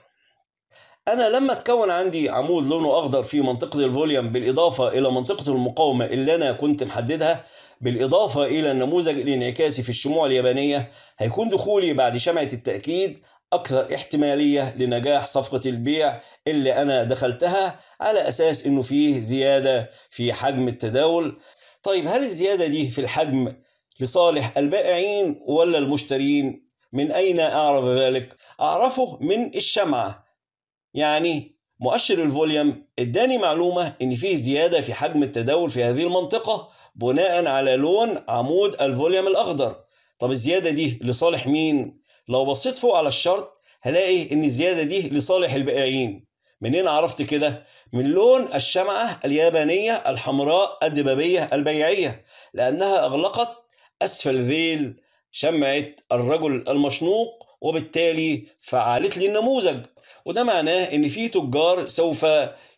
أنا لما تكون عندي عمود لونه أخضر في منطقة الفوليوم بالإضافة إلى منطقة المقاومة اللي أنا كنت محددها بالإضافة إلى النموذج الانعكاسي في الشموع اليابانية هيكون دخولي بعد شمعة التأكيد أكثر احتمالية لنجاح صفقة البيع اللي أنا دخلتها على أساس إنه فيه زيادة في حجم التداول طيب هل الزيادة دي في الحجم لصالح البائعين ولا المشترين من أين أعرف ذلك؟ أعرفه من الشمعة يعني مؤشر الفوليوم اداني معلومة إن فيه زيادة في حجم التداول في هذه المنطقة بناء على لون عمود الفوليوم الأخضر طب الزيادة دي لصالح مين؟ لو بصيت فوق على الشرط هلاقي إن الزيادة دي لصالح البائعين منين عرفت كده؟ من لون الشمعة اليابانية الحمراء الدبابية البيعية لأنها أغلقت أسفل ذيل شمعة الرجل المشنوق وبالتالي فعلت لي النموذج وده معناه ان في تجار سوف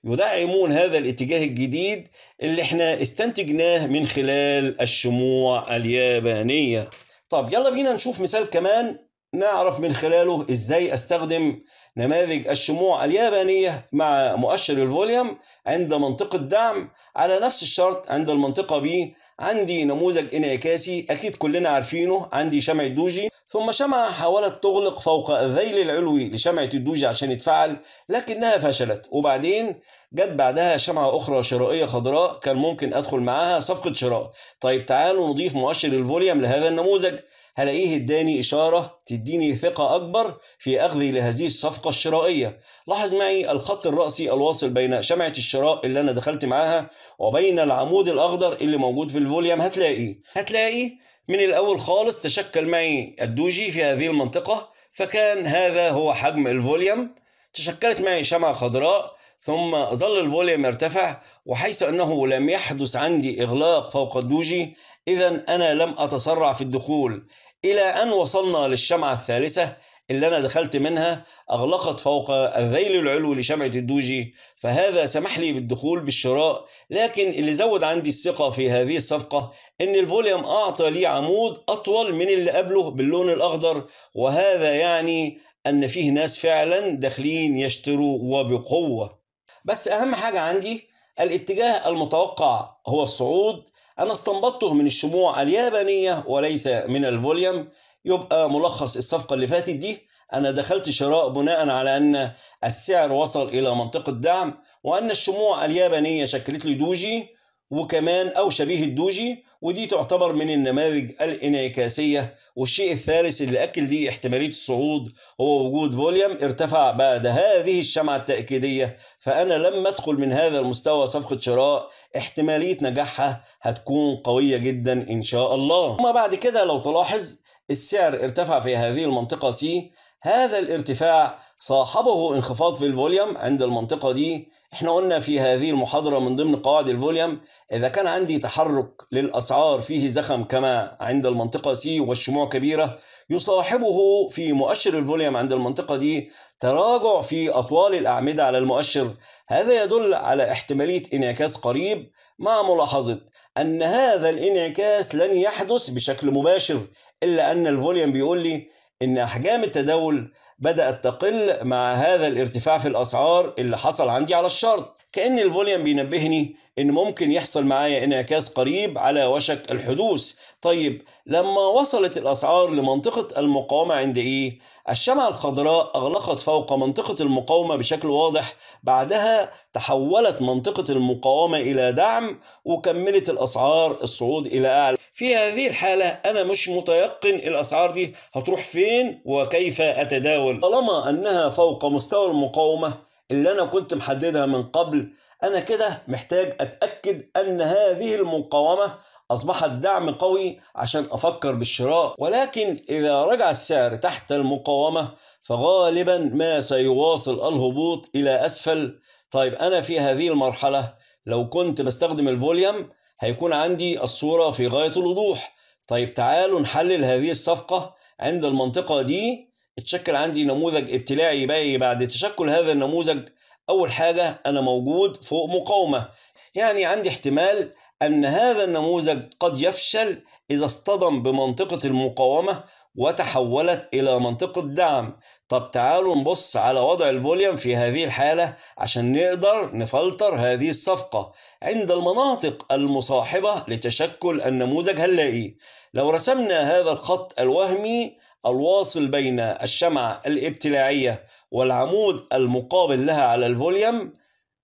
يدعمون هذا الاتجاه الجديد اللي احنا استنتجناه من خلال الشموع اليابانية طب يلا بينا نشوف مثال كمان نعرف من خلاله ازاي استخدم نماذج الشموع اليابانية مع مؤشر الفوليوم عند منطقة دعم على نفس الشرط عند المنطقة بي عندي نموذج انعكاسي أكيد كلنا عارفينه عندي شمعة دوجي ثم شمعة حاولت تغلق فوق الذيل العلوي لشمعة الدوجي عشان يتفعل لكنها فشلت وبعدين جت بعدها شمعة أخرى شرائية خضراء كان ممكن أدخل معاها صفقة شراء طيب تعالوا نضيف مؤشر الفوليوم لهذا النموذج هلاقيه اداني إشارة تديني ثقة أكبر في أخذي لهذه الصفقة الشرائية لاحظ معي الخط الرأسي الواصل بين شمعة الشراء اللي أنا دخلت معاها وبين العمود الأخضر اللي موجود في الفوليوم هتلاقي هتلاقي من الأول خالص تشكل معي الدوجي في هذه المنطقة فكان هذا هو حجم الفوليوم تشكلت معي شمعة خضراء ثم ظل الفوليوم يرتفع وحيث أنه لم يحدث عندي إغلاق فوق الدوجي إذا أنا لم أتسرع في الدخول إلى أن وصلنا للشمعة الثالثة اللي أنا دخلت منها أغلقت فوق الذيل العلو لشمعة الدوجي فهذا سمح لي بالدخول بالشراء لكن اللي زود عندي الثقة في هذه الصفقة إن الفوليوم أعطى لي عمود أطول من اللي قبله باللون الأخضر وهذا يعني أن فيه ناس فعلا داخلين يشتروا وبقوة بس أهم حاجة عندي الاتجاه المتوقع هو الصعود أنا استنبطته من الشموع اليابانية وليس من الفوليوم يبقى ملخص الصفقة اللي فاتت دي أنا دخلت شراء بناء على أن السعر وصل إلى منطقة دعم وأن الشموع اليابانية شكلت لي دوجي وكمان أو شبيه الدوجي ودي تعتبر من النماذج الانعكاسية والشيء الثالث اللي أكل دي احتمالية الصعود هو وجود فوليوم ارتفع بعد هذه الشمعة التأكيدية فأنا لما أدخل من هذا المستوى صفقة شراء احتمالية نجاحها هتكون قوية جدا إن شاء الله ثم بعد كده لو تلاحظ السعر ارتفع في هذه المنطقة سي هذا الارتفاع صاحبه انخفاض في الفوليوم عند المنطقة دي احنا قلنا في هذه المحاضرة من ضمن قواعد الفوليوم إذا كان عندي تحرك للأسعار فيه زخم كما عند المنطقة سي والشموع كبيرة يصاحبه في مؤشر الفوليوم عند المنطقة دي تراجع في أطوال الأعمدة على المؤشر هذا يدل على احتمالية انعكاس قريب مع ملاحظة أن هذا الانعكاس لن يحدث بشكل مباشر إلا أن الفوليوم بيقول لي إن أحجام التداول بدأت تقل مع هذا الارتفاع في الأسعار اللي حصل عندي على الشرط كأن الفوليوم بينبهني إن ممكن يحصل معايا انعكاس قريب على وشك الحدوث طيب لما وصلت الأسعار لمنطقة المقاومة عند إيه؟ الشمعة الخضراء أغلقت فوق منطقة المقاومة بشكل واضح بعدها تحولت منطقة المقاومة إلى دعم وكملت الأسعار الصعود إلى أعلى في هذه الحالة أنا مش متيقن الأسعار دي هتروح فين وكيف أتداول طالما أنها فوق مستوى المقاومة اللي أنا كنت محددها من قبل أنا كده محتاج أتأكد أن هذه المقاومة أصبحت دعم قوي عشان أفكر بالشراء ولكن إذا رجع السعر تحت المقاومة فغالبا ما سيواصل الهبوط إلى أسفل طيب أنا في هذه المرحلة لو كنت بستخدم الفوليوم هيكون عندي الصورة في غاية الوضوح طيب تعالوا نحلل هذه الصفقة عند المنطقة دي اتشكل عندي نموذج ابتلاعي بقى إيه بعد تشكل هذا النموذج أول حاجة أنا موجود فوق مقاومة يعني عندي احتمال أن هذا النموذج قد يفشل إذا اصطدم بمنطقة المقاومة وتحولت إلى منطقة دعم طب تعالوا نبص على وضع الفوليوم في هذه الحالة عشان نقدر نفلتر هذه الصفقة عند المناطق المصاحبة لتشكل النموذج هنلاقي لو رسمنا هذا الخط الوهمي الواصل بين الشمعة الابتلاعية والعمود المقابل لها على الفوليوم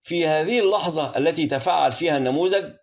في هذه اللحظة التي تفاعل فيها النموذج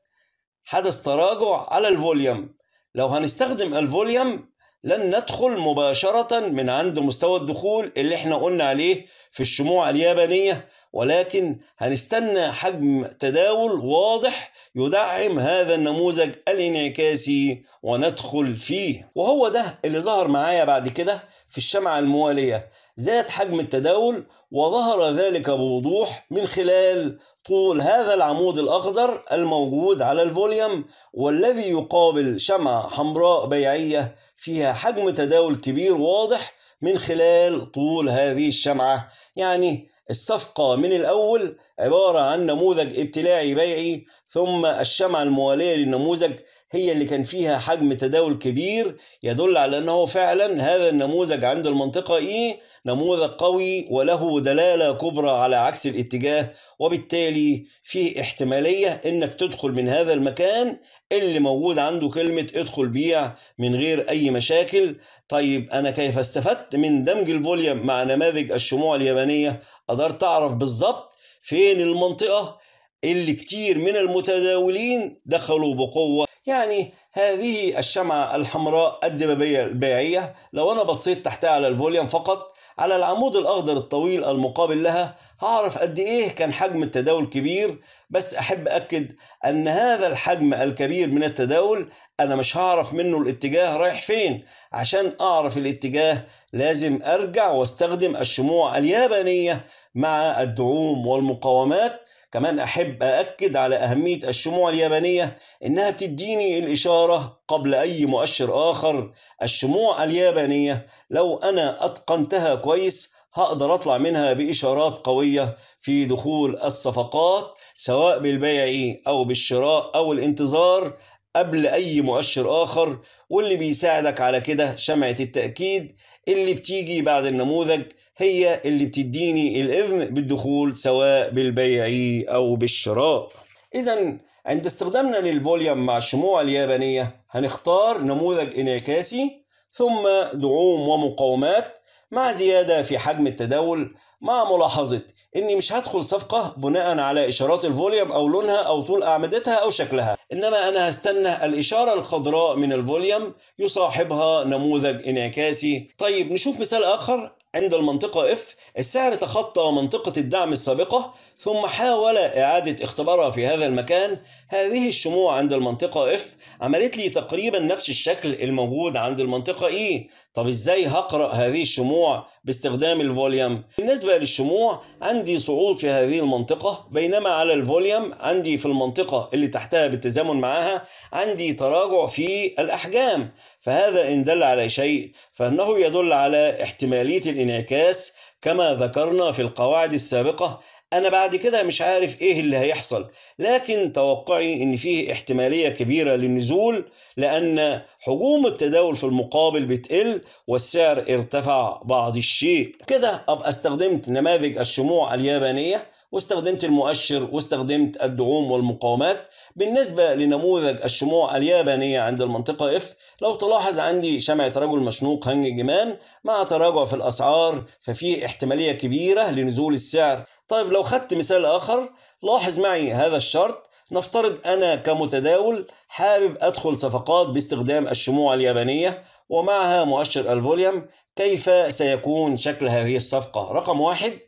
حدث تراجع على الفوليوم لو هنستخدم الفوليوم لن ندخل مباشرة من عند مستوى الدخول اللي احنا قلنا عليه في الشموع اليابانية ولكن هنستنى حجم تداول واضح يدعم هذا النموذج الانعكاسي وندخل فيه وهو ده اللي ظهر معايا بعد كده في الشمعة الموالية زاد حجم التداول وظهر ذلك بوضوح من خلال طول هذا العمود الأخضر الموجود على الفوليوم والذي يقابل شمعة حمراء بيعية فيها حجم تداول كبير واضح من خلال طول هذه الشمعة يعني الصفقة من الأول عبارة عن نموذج ابتلاعي بيعي ثم الشمعة الموالية للنموذج هي اللي كان فيها حجم تداول كبير يدل على أنه فعلا هذا النموذج عند المنطقة إيه نموذج قوي وله دلالة كبرى على عكس الاتجاه وبالتالي فيه احتمالية أنك تدخل من هذا المكان اللي موجود عنده كلمة ادخل بيع من غير أي مشاكل طيب أنا كيف استفدت من دمج الفوليوم مع نماذج الشموع اليابانية قدرت أعرف بالظبط فين المنطقة اللي كتير من المتداولين دخلوا بقوة يعني هذه الشمعة الحمراء الدبابية البيعية لو أنا بصيت تحتها على الفوليوم فقط على العمود الأخضر الطويل المقابل لها هعرف قد إيه كان حجم التداول كبير بس أحب أكد أن هذا الحجم الكبير من التداول أنا مش هعرف منه الاتجاه رايح فين عشان أعرف الاتجاه لازم أرجع واستخدم الشموع اليابانية مع الدعوم والمقاومات كمان أحب أأكد على أهمية الشموع اليابانية إنها بتديني الإشارة قبل أي مؤشر آخر الشموع اليابانية لو أنا أتقنتها كويس هقدر أطلع منها بإشارات قوية في دخول الصفقات سواء بالبيع أو بالشراء أو الانتظار قبل أي مؤشر آخر واللي بيساعدك على كده شمعة التأكيد اللي بتيجي بعد النموذج هي اللي بتديني الإذن بالدخول سواء بالبيع أو بالشراء إذا عند استخدامنا للفوليوم مع الشموع اليابانية هنختار نموذج انعكاسي ثم دعوم ومقاومات مع زيادة في حجم التداول مع ملاحظة إني مش هدخل صفقة بناء على إشارات الفوليوم أو لونها أو طول أعمدتها أو شكلها إنما أنا هستنى الإشارة الخضراء من الفوليوم يصاحبها نموذج انعكاسي طيب نشوف مثال آخر عند المنطقة F السعر تخطى منطقة الدعم السابقة ثم حاول إعادة اختبارها في هذا المكان هذه الشموع عند المنطقة F عملت لي تقريبا نفس الشكل الموجود عند المنطقة E طب إزاي هقرأ هذه الشموع باستخدام الفوليوم بالنسبة للشموع عندي صعود في هذه المنطقة بينما على الفوليوم عندي في المنطقة اللي تحتها بالتزامن معها عندي تراجع في الأحجام فهذا إن دل على شيء فإنه يدل على احتمالية الانعكاس كما ذكرنا في القواعد السابقة أنا بعد كده مش عارف إيه اللي هيحصل لكن توقعي إن فيه احتمالية كبيرة للنزول لأن حجوم التداول في المقابل بتقل والسعر ارتفع بعض الشيء كده أبقى استخدمت نماذج الشموع اليابانية واستخدمت المؤشر واستخدمت الدعوم والمقاومات بالنسبة لنموذج الشموع اليابانية عند المنطقة F لو تلاحظ عندي شمعة رجل مشنوق هنج جمان مع تراجع في الأسعار ففي احتمالية كبيرة لنزول السعر طيب لو خدت مثال آخر لاحظ معي هذا الشرط نفترض أنا كمتداول حابب أدخل صفقات باستخدام الشموع اليابانية ومعها مؤشر الفوليوم كيف سيكون شكل هذه الصفقة رقم واحد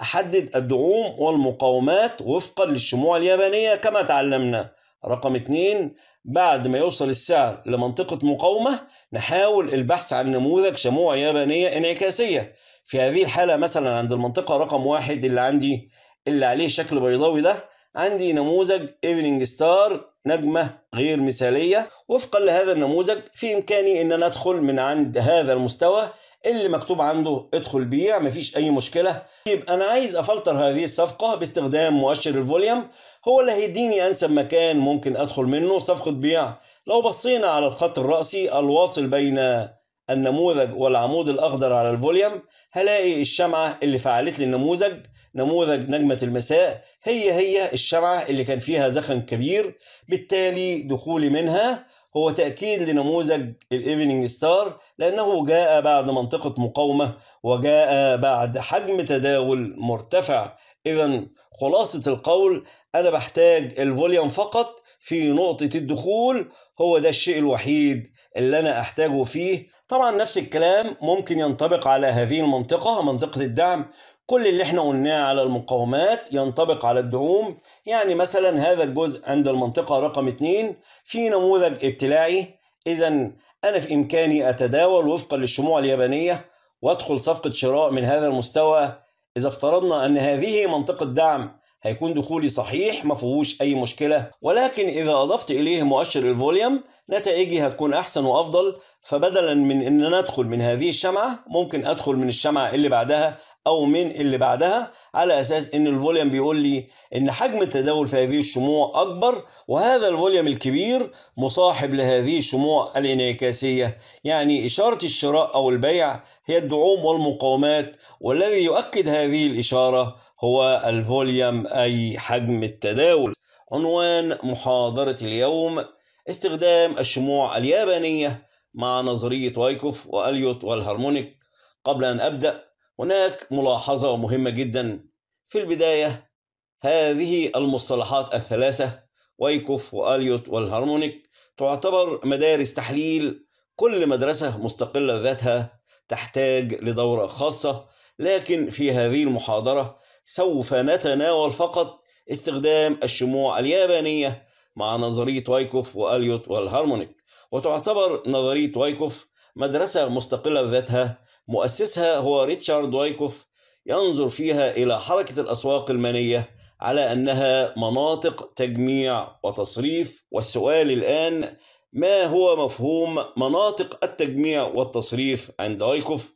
أحدد الدعوم والمقاومات وفقا للشموع اليابانية كما تعلمنا رقم اتنين بعد ما يوصل السعر لمنطقة مقاومة نحاول البحث عن نموذج شموع يابانية انعكاسية في هذه الحالة مثلا عند المنطقة رقم واحد اللي عندي اللي عليه شكل بيضاوي ده عندي نموذج ايفنينج ستار نجمة غير مثالية وفقا لهذا النموذج في إمكاني أن أنا أدخل من عند هذا المستوى اللي مكتوب عنده ادخل بيع مفيش اي مشكله يبقى انا عايز افلتر هذه الصفقه باستخدام مؤشر الفوليوم هو اللي هيديني انسب مكان ممكن ادخل منه صفقه بيع لو بصينا على الخط الرأسي الواصل بين النموذج والعمود الأخضر على الفوليوم هلاقي الشمعة اللي فعلت لي النموذج نموذج نجمة المساء هي هي الشمعة اللي كان فيها زخم كبير بالتالي دخولي منها هو تأكيد لنموذج الإيفنينج ستار لأنه جاء بعد منطقة مقاومة وجاء بعد حجم تداول مرتفع إذا خلاصة القول أنا بحتاج الفوليوم فقط في نقطة الدخول هو ده الشيء الوحيد اللي أنا أحتاجه فيه طبعا نفس الكلام ممكن ينطبق على هذه المنطقة منطقة الدعم كل اللي احنا قلناه على المقاومات ينطبق على الدعوم يعني مثلا هذا الجزء عند المنطقة رقم 2 في نموذج ابتلاعي إذا أنا في إمكاني أتداول وفقا للشموع اليابانية وأدخل صفقة شراء من هذا المستوى إذا افترضنا أن هذه منطقة دعم هيكون دخولي صحيح ما فيهوش أي مشكلة ولكن إذا أضفت إليه مؤشر الفوليوم نتائجي هتكون أحسن وأفضل فبدلا من إن أنا أدخل من هذه الشمعة ممكن أدخل من الشمعة اللي بعدها أو من اللي بعدها على أساس إن الفوليوم بيقول لي إن حجم التداول في هذه الشموع أكبر وهذا الفوليوم الكبير مصاحب لهذه الشموع الانعكاسية يعني إشارة الشراء أو البيع هي الدعوم والمقاومات والذي يؤكد هذه الإشارة هو الفوليوم أي حجم التداول عنوان محاضرة اليوم استخدام الشموع اليابانية مع نظرية وايكوف وأليوت والهارمونيك قبل أن أبدأ هناك ملاحظة مهمة جدا في البداية هذه المصطلحات الثلاثة وايكوف وأليوت والهارمونيك تعتبر مدارس تحليل كل مدرسة مستقلة ذاتها تحتاج لدورة خاصة لكن في هذه المحاضرة سوف نتناول فقط استخدام الشموع اليابانية مع نظرية وايكوف وأليوت والهارمونيك وتعتبر نظرية وايكوف مدرسة مستقلة ذاتها مؤسسها هو ريتشارد وايكوف ينظر فيها إلى حركة الأسواق المانية على أنها مناطق تجميع وتصريف والسؤال الآن ما هو مفهوم مناطق التجميع والتصريف عند وايكوف؟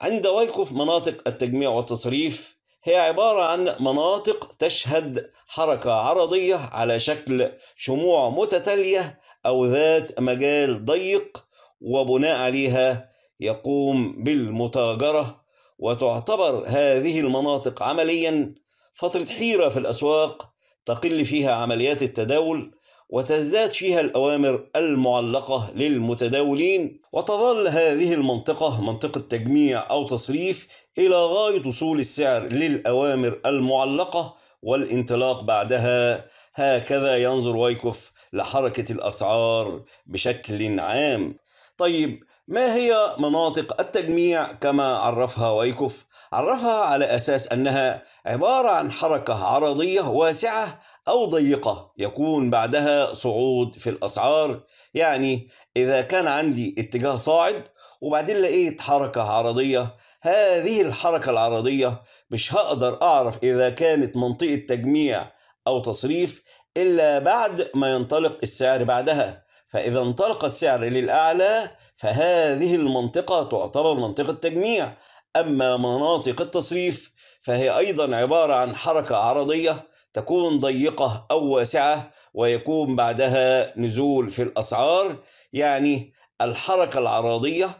عند وايكوف مناطق التجميع والتصريف هي عبارة عن مناطق تشهد حركة عرضية على شكل شموع متتالية أو ذات مجال ضيق وبناء عليها يقوم بالمتاجرة وتعتبر هذه المناطق عمليا فترة حيرة في الأسواق تقل فيها عمليات التداول وتزداد فيها الأوامر المعلقة للمتداولين وتظل هذه المنطقة منطقة تجميع أو تصريف إلى غاية وصول السعر للأوامر المعلقة والانطلاق بعدها هكذا ينظر ويكوف لحركة الأسعار بشكل عام طيب ما هي مناطق التجميع كما عرفها ويكوف؟ عرفها على أساس أنها عبارة عن حركة عرضية واسعة أو ضيقة يكون بعدها صعود في الأسعار يعني إذا كان عندي اتجاه صاعد وبعدين لقيت حركة عرضية هذه الحركة العرضية مش هقدر أعرف إذا كانت منطقة تجميع أو تصريف إلا بعد ما ينطلق السعر بعدها فإذا انطلق السعر للأعلى فهذه المنطقة تعتبر منطقة تجميع أما مناطق التصريف فهي أيضا عبارة عن حركة عرضية تكون ضيقة أو واسعة ويكون بعدها نزول في الأسعار يعني الحركة العرضية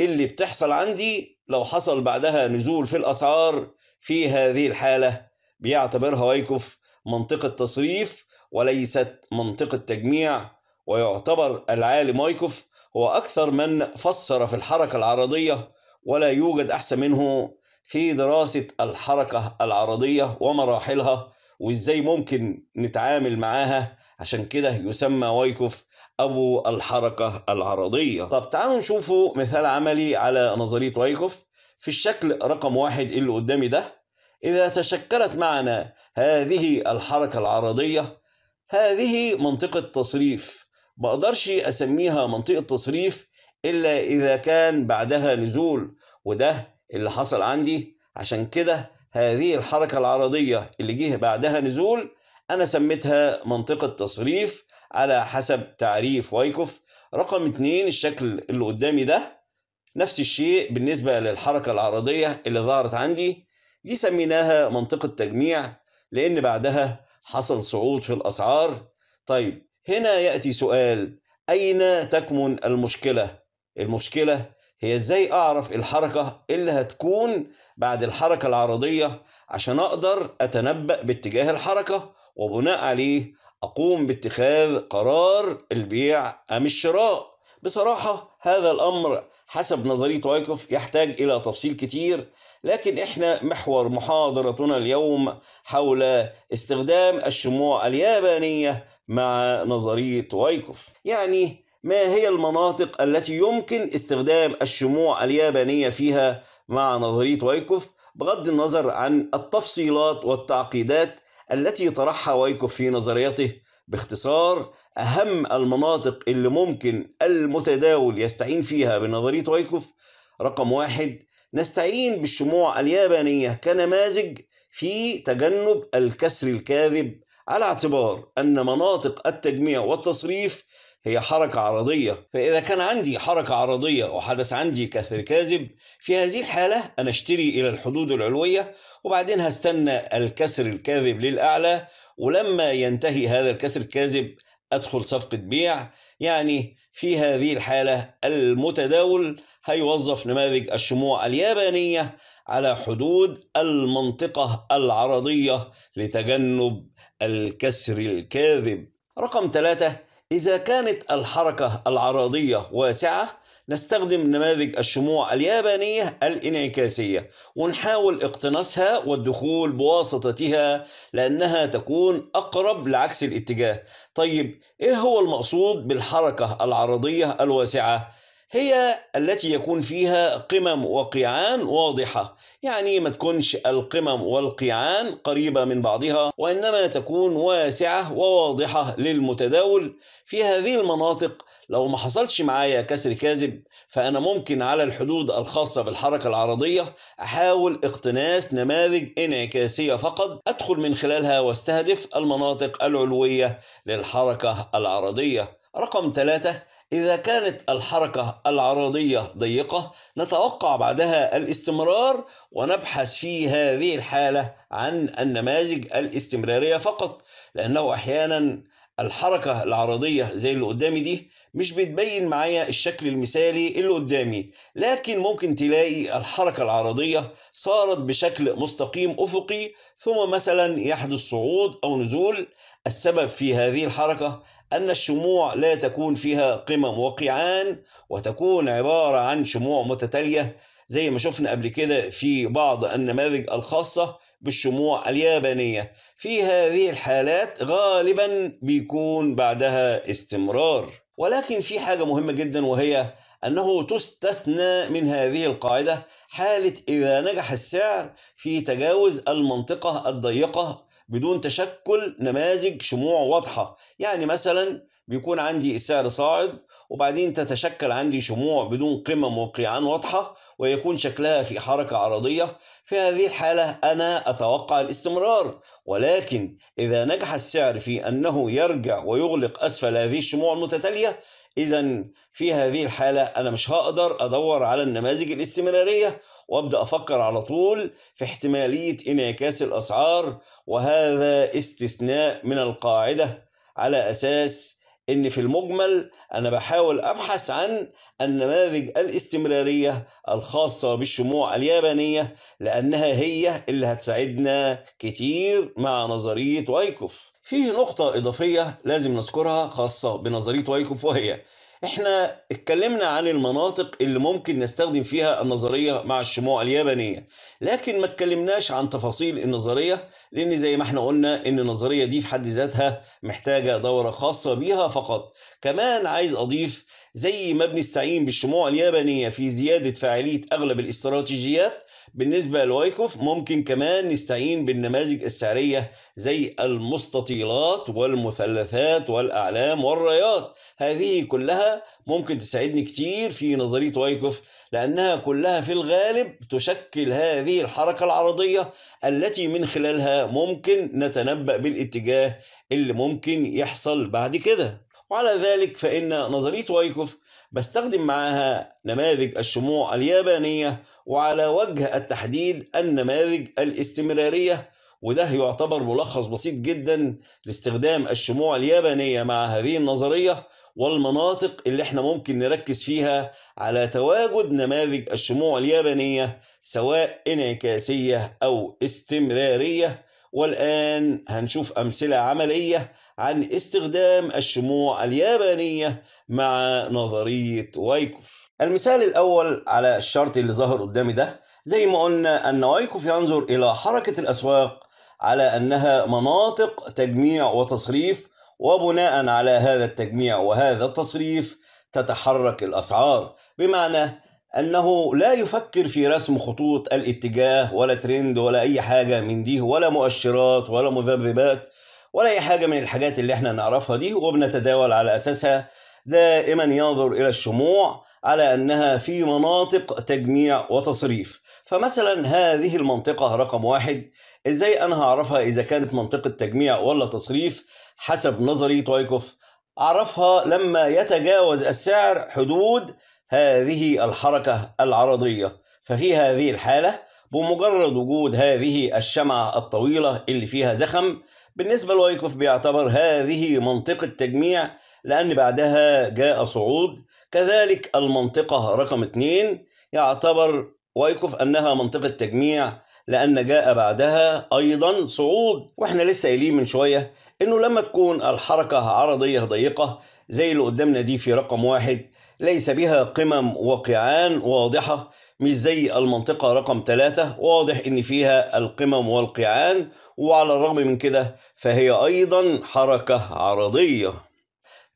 اللي بتحصل عندي لو حصل بعدها نزول في الأسعار في هذه الحالة بيعتبرها ويكوف منطقة تصريف وليست منطقة تجميع ويعتبر العالم ويكوف هو أكثر من فسر في الحركة العرضية ولا يوجد أحسن منه في دراسة الحركة العرضية ومراحلها وإزاي ممكن نتعامل معاها عشان كده يسمى ويكوف أبو الحركة العرضية طب تعالوا نشوفوا مثال عملي على نظرية ويكوف في الشكل رقم واحد اللي قدامي ده إذا تشكلت معنا هذه الحركة العرضية هذه منطقة تصريف ما أقدرش أسميها منطقة تصريف إلا إذا كان بعدها نزول وده اللي حصل عندي عشان كده هذه الحركة العرضية اللي جه بعدها نزول أنا سميتها منطقة تصريف على حسب تعريف وايكوف رقم اتنين الشكل اللي قدامي ده نفس الشيء بالنسبة للحركة العرضية اللي ظهرت عندي دي سميناها منطقة تجميع لأن بعدها حصل صعود في الأسعار طيب هنا يأتي سؤال أين تكمن المشكلة؟ المشكلة هي إزاي أعرف الحركة اللي هتكون بعد الحركة العرضية عشان أقدر أتنبأ باتجاه الحركة وبناء عليه أقوم باتخاذ قرار البيع أم الشراء بصراحة هذا الأمر حسب نظرية وايكوف يحتاج إلى تفصيل كتير لكن إحنا محور محاضرتنا اليوم حول استخدام الشموع اليابانية مع نظرية وايكوف يعني ما هي المناطق التي يمكن استخدام الشموع اليابانية فيها مع نظرية وايكوف بغض النظر عن التفصيلات والتعقيدات التي طرحها ويكوف في نظريته باختصار أهم المناطق اللي ممكن المتداول يستعين فيها بنظرية ويكوف رقم واحد نستعين بالشموع اليابانية كنماذج في تجنب الكسر الكاذب على اعتبار أن مناطق التجميع والتصريف هي حركة عرضية فإذا كان عندي حركة عرضية وحدث عندي كسر كاذب في هذه الحالة أنا أشتري إلى الحدود العلوية وبعدين هستنى الكسر الكاذب للأعلى ولما ينتهي هذا الكسر الكاذب أدخل صفقة بيع يعني في هذه الحالة المتداول هيوظف نماذج الشموع اليابانية على حدود المنطقة العرضية لتجنب الكسر الكاذب رقم ثلاثة إذا كانت الحركة العرضية واسعة نستخدم نماذج الشموع اليابانية الانعكاسية ونحاول اقتناصها والدخول بواسطتها لأنها تكون أقرب لعكس الاتجاه طيب إيه هو المقصود بالحركة العرضية الواسعة؟ هي التي يكون فيها قمم وقيعان واضحة يعني ما تكونش القمم والقيعان قريبة من بعضها وإنما تكون واسعة وواضحة للمتداول في هذه المناطق لو ما حصلش معايا كسر كاذب فأنا ممكن على الحدود الخاصة بالحركة العرضية أحاول اقتناس نماذج انعكاسية فقط أدخل من خلالها واستهدف المناطق العلوية للحركة العرضية رقم ثلاثة إذا كانت الحركة العرضية ضيقة نتوقع بعدها الاستمرار ونبحث في هذه الحالة عن النماذج الاستمرارية فقط لأنه أحيانا الحركة العرضية زي اللي قدامي دي مش بتبين معايا الشكل المثالي اللي قدامي لكن ممكن تلاقي الحركة العرضية صارت بشكل مستقيم أفقي ثم مثلا يحدث صعود أو نزول السبب في هذه الحركة أن الشموع لا تكون فيها قمم وقيعان وتكون عبارة عن شموع متتالية زي ما شفنا قبل كده في بعض النماذج الخاصة بالشموع اليابانية في هذه الحالات غالبا بيكون بعدها استمرار ولكن في حاجة مهمة جدا وهي أنه تستثنى من هذه القاعدة حالة إذا نجح السعر في تجاوز المنطقة الضيقة بدون تشكل نماذج شموع واضحة يعني مثلا بيكون عندي السعر صاعد وبعدين تتشكل عندي شموع بدون قمم وقيعان واضحة ويكون شكلها في حركة عرضية في هذه الحالة أنا أتوقع الاستمرار ولكن إذا نجح السعر في أنه يرجع ويغلق أسفل هذه الشموع المتتالية إذا في هذه الحالة أنا مش هقدر أدور على النماذج الاستمرارية وأبدأ أفكر على طول في احتمالية انعكاس الأسعار وهذا استثناء من القاعدة على أساس ان في المجمل انا بحاول ابحث عن النماذج الاستمراريه الخاصه بالشموع اليابانيه لانها هي اللي هتساعدنا كتير مع نظريه وايكوف. فيه نقطه اضافيه لازم نذكرها خاصه بنظريه وايكوف وهي احنا اتكلمنا عن المناطق اللي ممكن نستخدم فيها النظرية مع الشموع اليابانية لكن ما اتكلمناش عن تفاصيل النظرية لان زي ما احنا قلنا ان النظرية دي في حد ذاتها محتاجة دورة خاصة بيها فقط كمان عايز اضيف زي ما بنستعين بالشموع اليابانية في زيادة فاعلية اغلب الاستراتيجيات بالنسبة لوايكوف ممكن كمان نستعين بالنماذج السعرية زي المستطيلات والمثلثات والأعلام والرايات هذه كلها ممكن تساعدني كتير في نظرية وايكوف لأنها كلها في الغالب تشكل هذه الحركة العرضية التي من خلالها ممكن نتنبأ بالاتجاه اللي ممكن يحصل بعد كده وعلى ذلك فإن نظرية وايكوف بستخدم معاها نماذج الشموع اليابانية وعلى وجه التحديد النماذج الاستمرارية وده يعتبر ملخص بسيط جدا لاستخدام الشموع اليابانية مع هذه النظرية والمناطق اللي احنا ممكن نركز فيها على تواجد نماذج الشموع اليابانية سواء انعكاسية أو استمرارية والآن هنشوف أمثلة عملية عن استخدام الشموع اليابانية مع نظرية وايكوف المثال الأول على الشرط اللي ظهر قدامي ده زي ما قلنا أن وايكوف ينظر إلى حركة الأسواق على أنها مناطق تجميع وتصريف وبناء على هذا التجميع وهذا التصريف تتحرك الأسعار بمعنى أنه لا يفكر في رسم خطوط الاتجاه ولا ترند ولا أي حاجة من دي ولا مؤشرات ولا مذبذبات ولا أي حاجة من الحاجات اللي احنا نعرفها دي وبنتداول على أساسها دائما ينظر إلى الشموع على أنها في مناطق تجميع وتصريف فمثلا هذه المنطقة رقم واحد إزاي أنا هعرفها إذا كانت منطقة تجميع ولا تصريف حسب نظري تويكوف أعرفها لما يتجاوز السعر حدود هذه الحركة العرضية ففي هذه الحالة بمجرد وجود هذه الشمعة الطويلة اللي فيها زخم بالنسبة لويكوف بيعتبر هذه منطقة تجميع لأن بعدها جاء صعود كذلك المنطقة رقم اثنين يعتبر ويكوف أنها منطقة تجميع لأن جاء بعدها أيضا صعود وإحنا لسه قايلين من شوية إنه لما تكون الحركة عرضية ضيقة زي اللي قدامنا دي في رقم واحد ليس بها قمم وقيعان واضحة مش زي المنطقة رقم ثلاثة واضح إن فيها القمم والقيعان وعلى الرغم من كده فهي أيضا حركة عرضية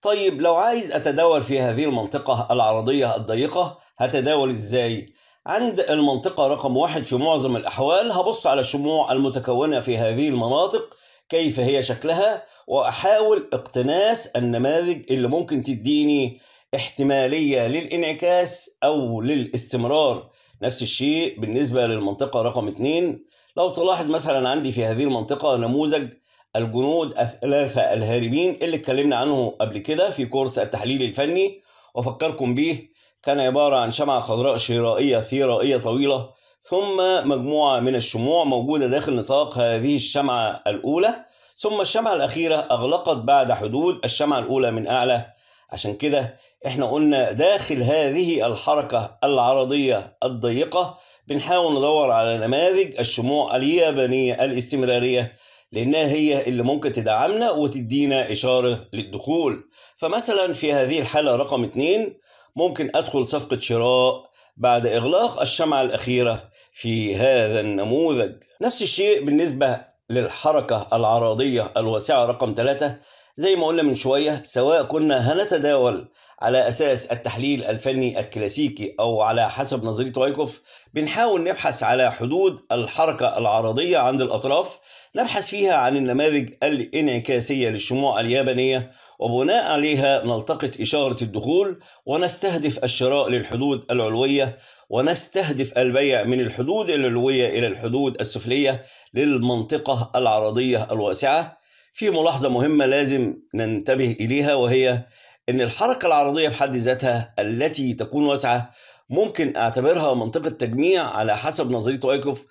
طيب لو عايز أتداول في هذه المنطقة العرضية الضيقة هتداول إزاي؟ عند المنطقة رقم واحد في معظم الأحوال هبص على الشموع المتكونة في هذه المناطق كيف هي شكلها وأحاول اقتناس النماذج اللي ممكن تديني احتمالية للانعكاس أو للاستمرار نفس الشيء بالنسبة للمنطقة رقم 2 لو تلاحظ مثلا عندي في هذه المنطقة نموذج الجنود الثلاثة الهاربين اللي اتكلمنا عنه قبل كده في كورس التحليل الفني وأفكركم به كان عبارة عن شمعة خضراء شرائية ثرائية طويلة ثم مجموعة من الشموع موجودة داخل نطاق هذه الشمعة الأولى ثم الشمعة الأخيرة أغلقت بعد حدود الشمعة الأولى من أعلى عشان كده احنا قلنا داخل هذه الحركة العرضية الضيقة بنحاول ندور على نماذج الشموع اليابانية الاستمرارية لأنها هي اللي ممكن تدعمنا وتدينا إشارة للدخول فمثلا في هذه الحالة رقم 2 ممكن أدخل صفقة شراء بعد إغلاق الشمعة الأخيرة في هذا النموذج نفس الشيء بالنسبة للحركة العرضية الواسعة رقم 3 زي ما قلنا من شوية سواء كنا هنتداول على أساس التحليل الفني الكلاسيكي أو على حسب نظرية وايكوف بنحاول نبحث على حدود الحركة العرضية عند الأطراف نبحث فيها عن النماذج الانعكاسية للشموع اليابانية وبناء عليها نلتقط إشارة الدخول ونستهدف الشراء للحدود العلوية ونستهدف البيع من الحدود العلوية إلى الحدود السفلية للمنطقة العرضية الواسعة في ملاحظة مهمة لازم ننتبه إليها وهي أن الحركة العرضية في حد ذاتها التي تكون واسعة ممكن أعتبرها منطقة تجميع على حسب نظرية وايكوف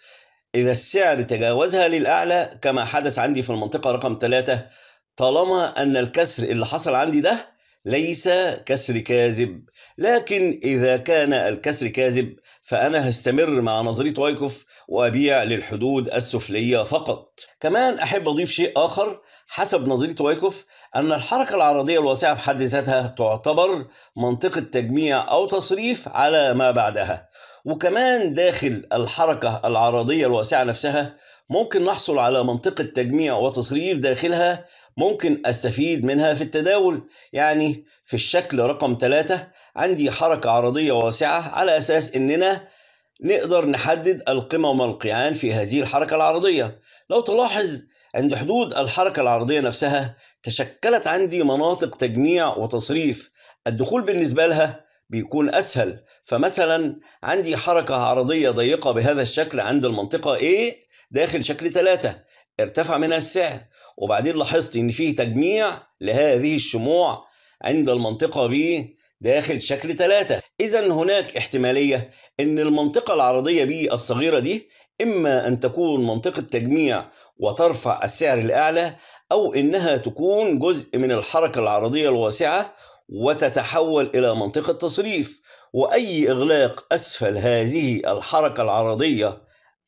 إذا السعر تجاوزها للأعلى كما حدث عندي في المنطقة رقم 3 طالما أن الكسر اللي حصل عندي ده ليس كسر كاذب لكن إذا كان الكسر كاذب فأنا هستمر مع نظرية وايكوف وأبيع للحدود السفلية فقط كمان أحب أضيف شيء آخر حسب نظرية وايكوف أن الحركة العرضية الواسعة في حد ذاتها تعتبر منطقة تجميع أو تصريف على ما بعدها وكمان داخل الحركة العرضية الواسعة نفسها ممكن نحصل على منطقة تجميع وتصريف داخلها ممكن أستفيد منها في التداول يعني في الشكل رقم ثلاثة عندي حركة عرضية واسعة على أساس إننا نقدر نحدد القمم والقيعان في هذه الحركة العرضية لو تلاحظ عند حدود الحركة العرضية نفسها تشكلت عندي مناطق تجميع وتصريف الدخول بالنسبة لها بيكون أسهل فمثلا عندي حركة عرضية ضيقة بهذا الشكل عند المنطقة A داخل شكل 3 ارتفع منها السعر وبعدين لاحظت إن فيه تجميع لهذه الشموع عند المنطقة B داخل شكل ثلاثة إذا هناك احتمالية أن المنطقة العرضية بي الصغيرة دي إما أن تكون منطقة تجميع وترفع السعر الأعلى أو إنها تكون جزء من الحركة العرضية الواسعة وتتحول إلى منطقة تصريف وأي إغلاق أسفل هذه الحركة العرضية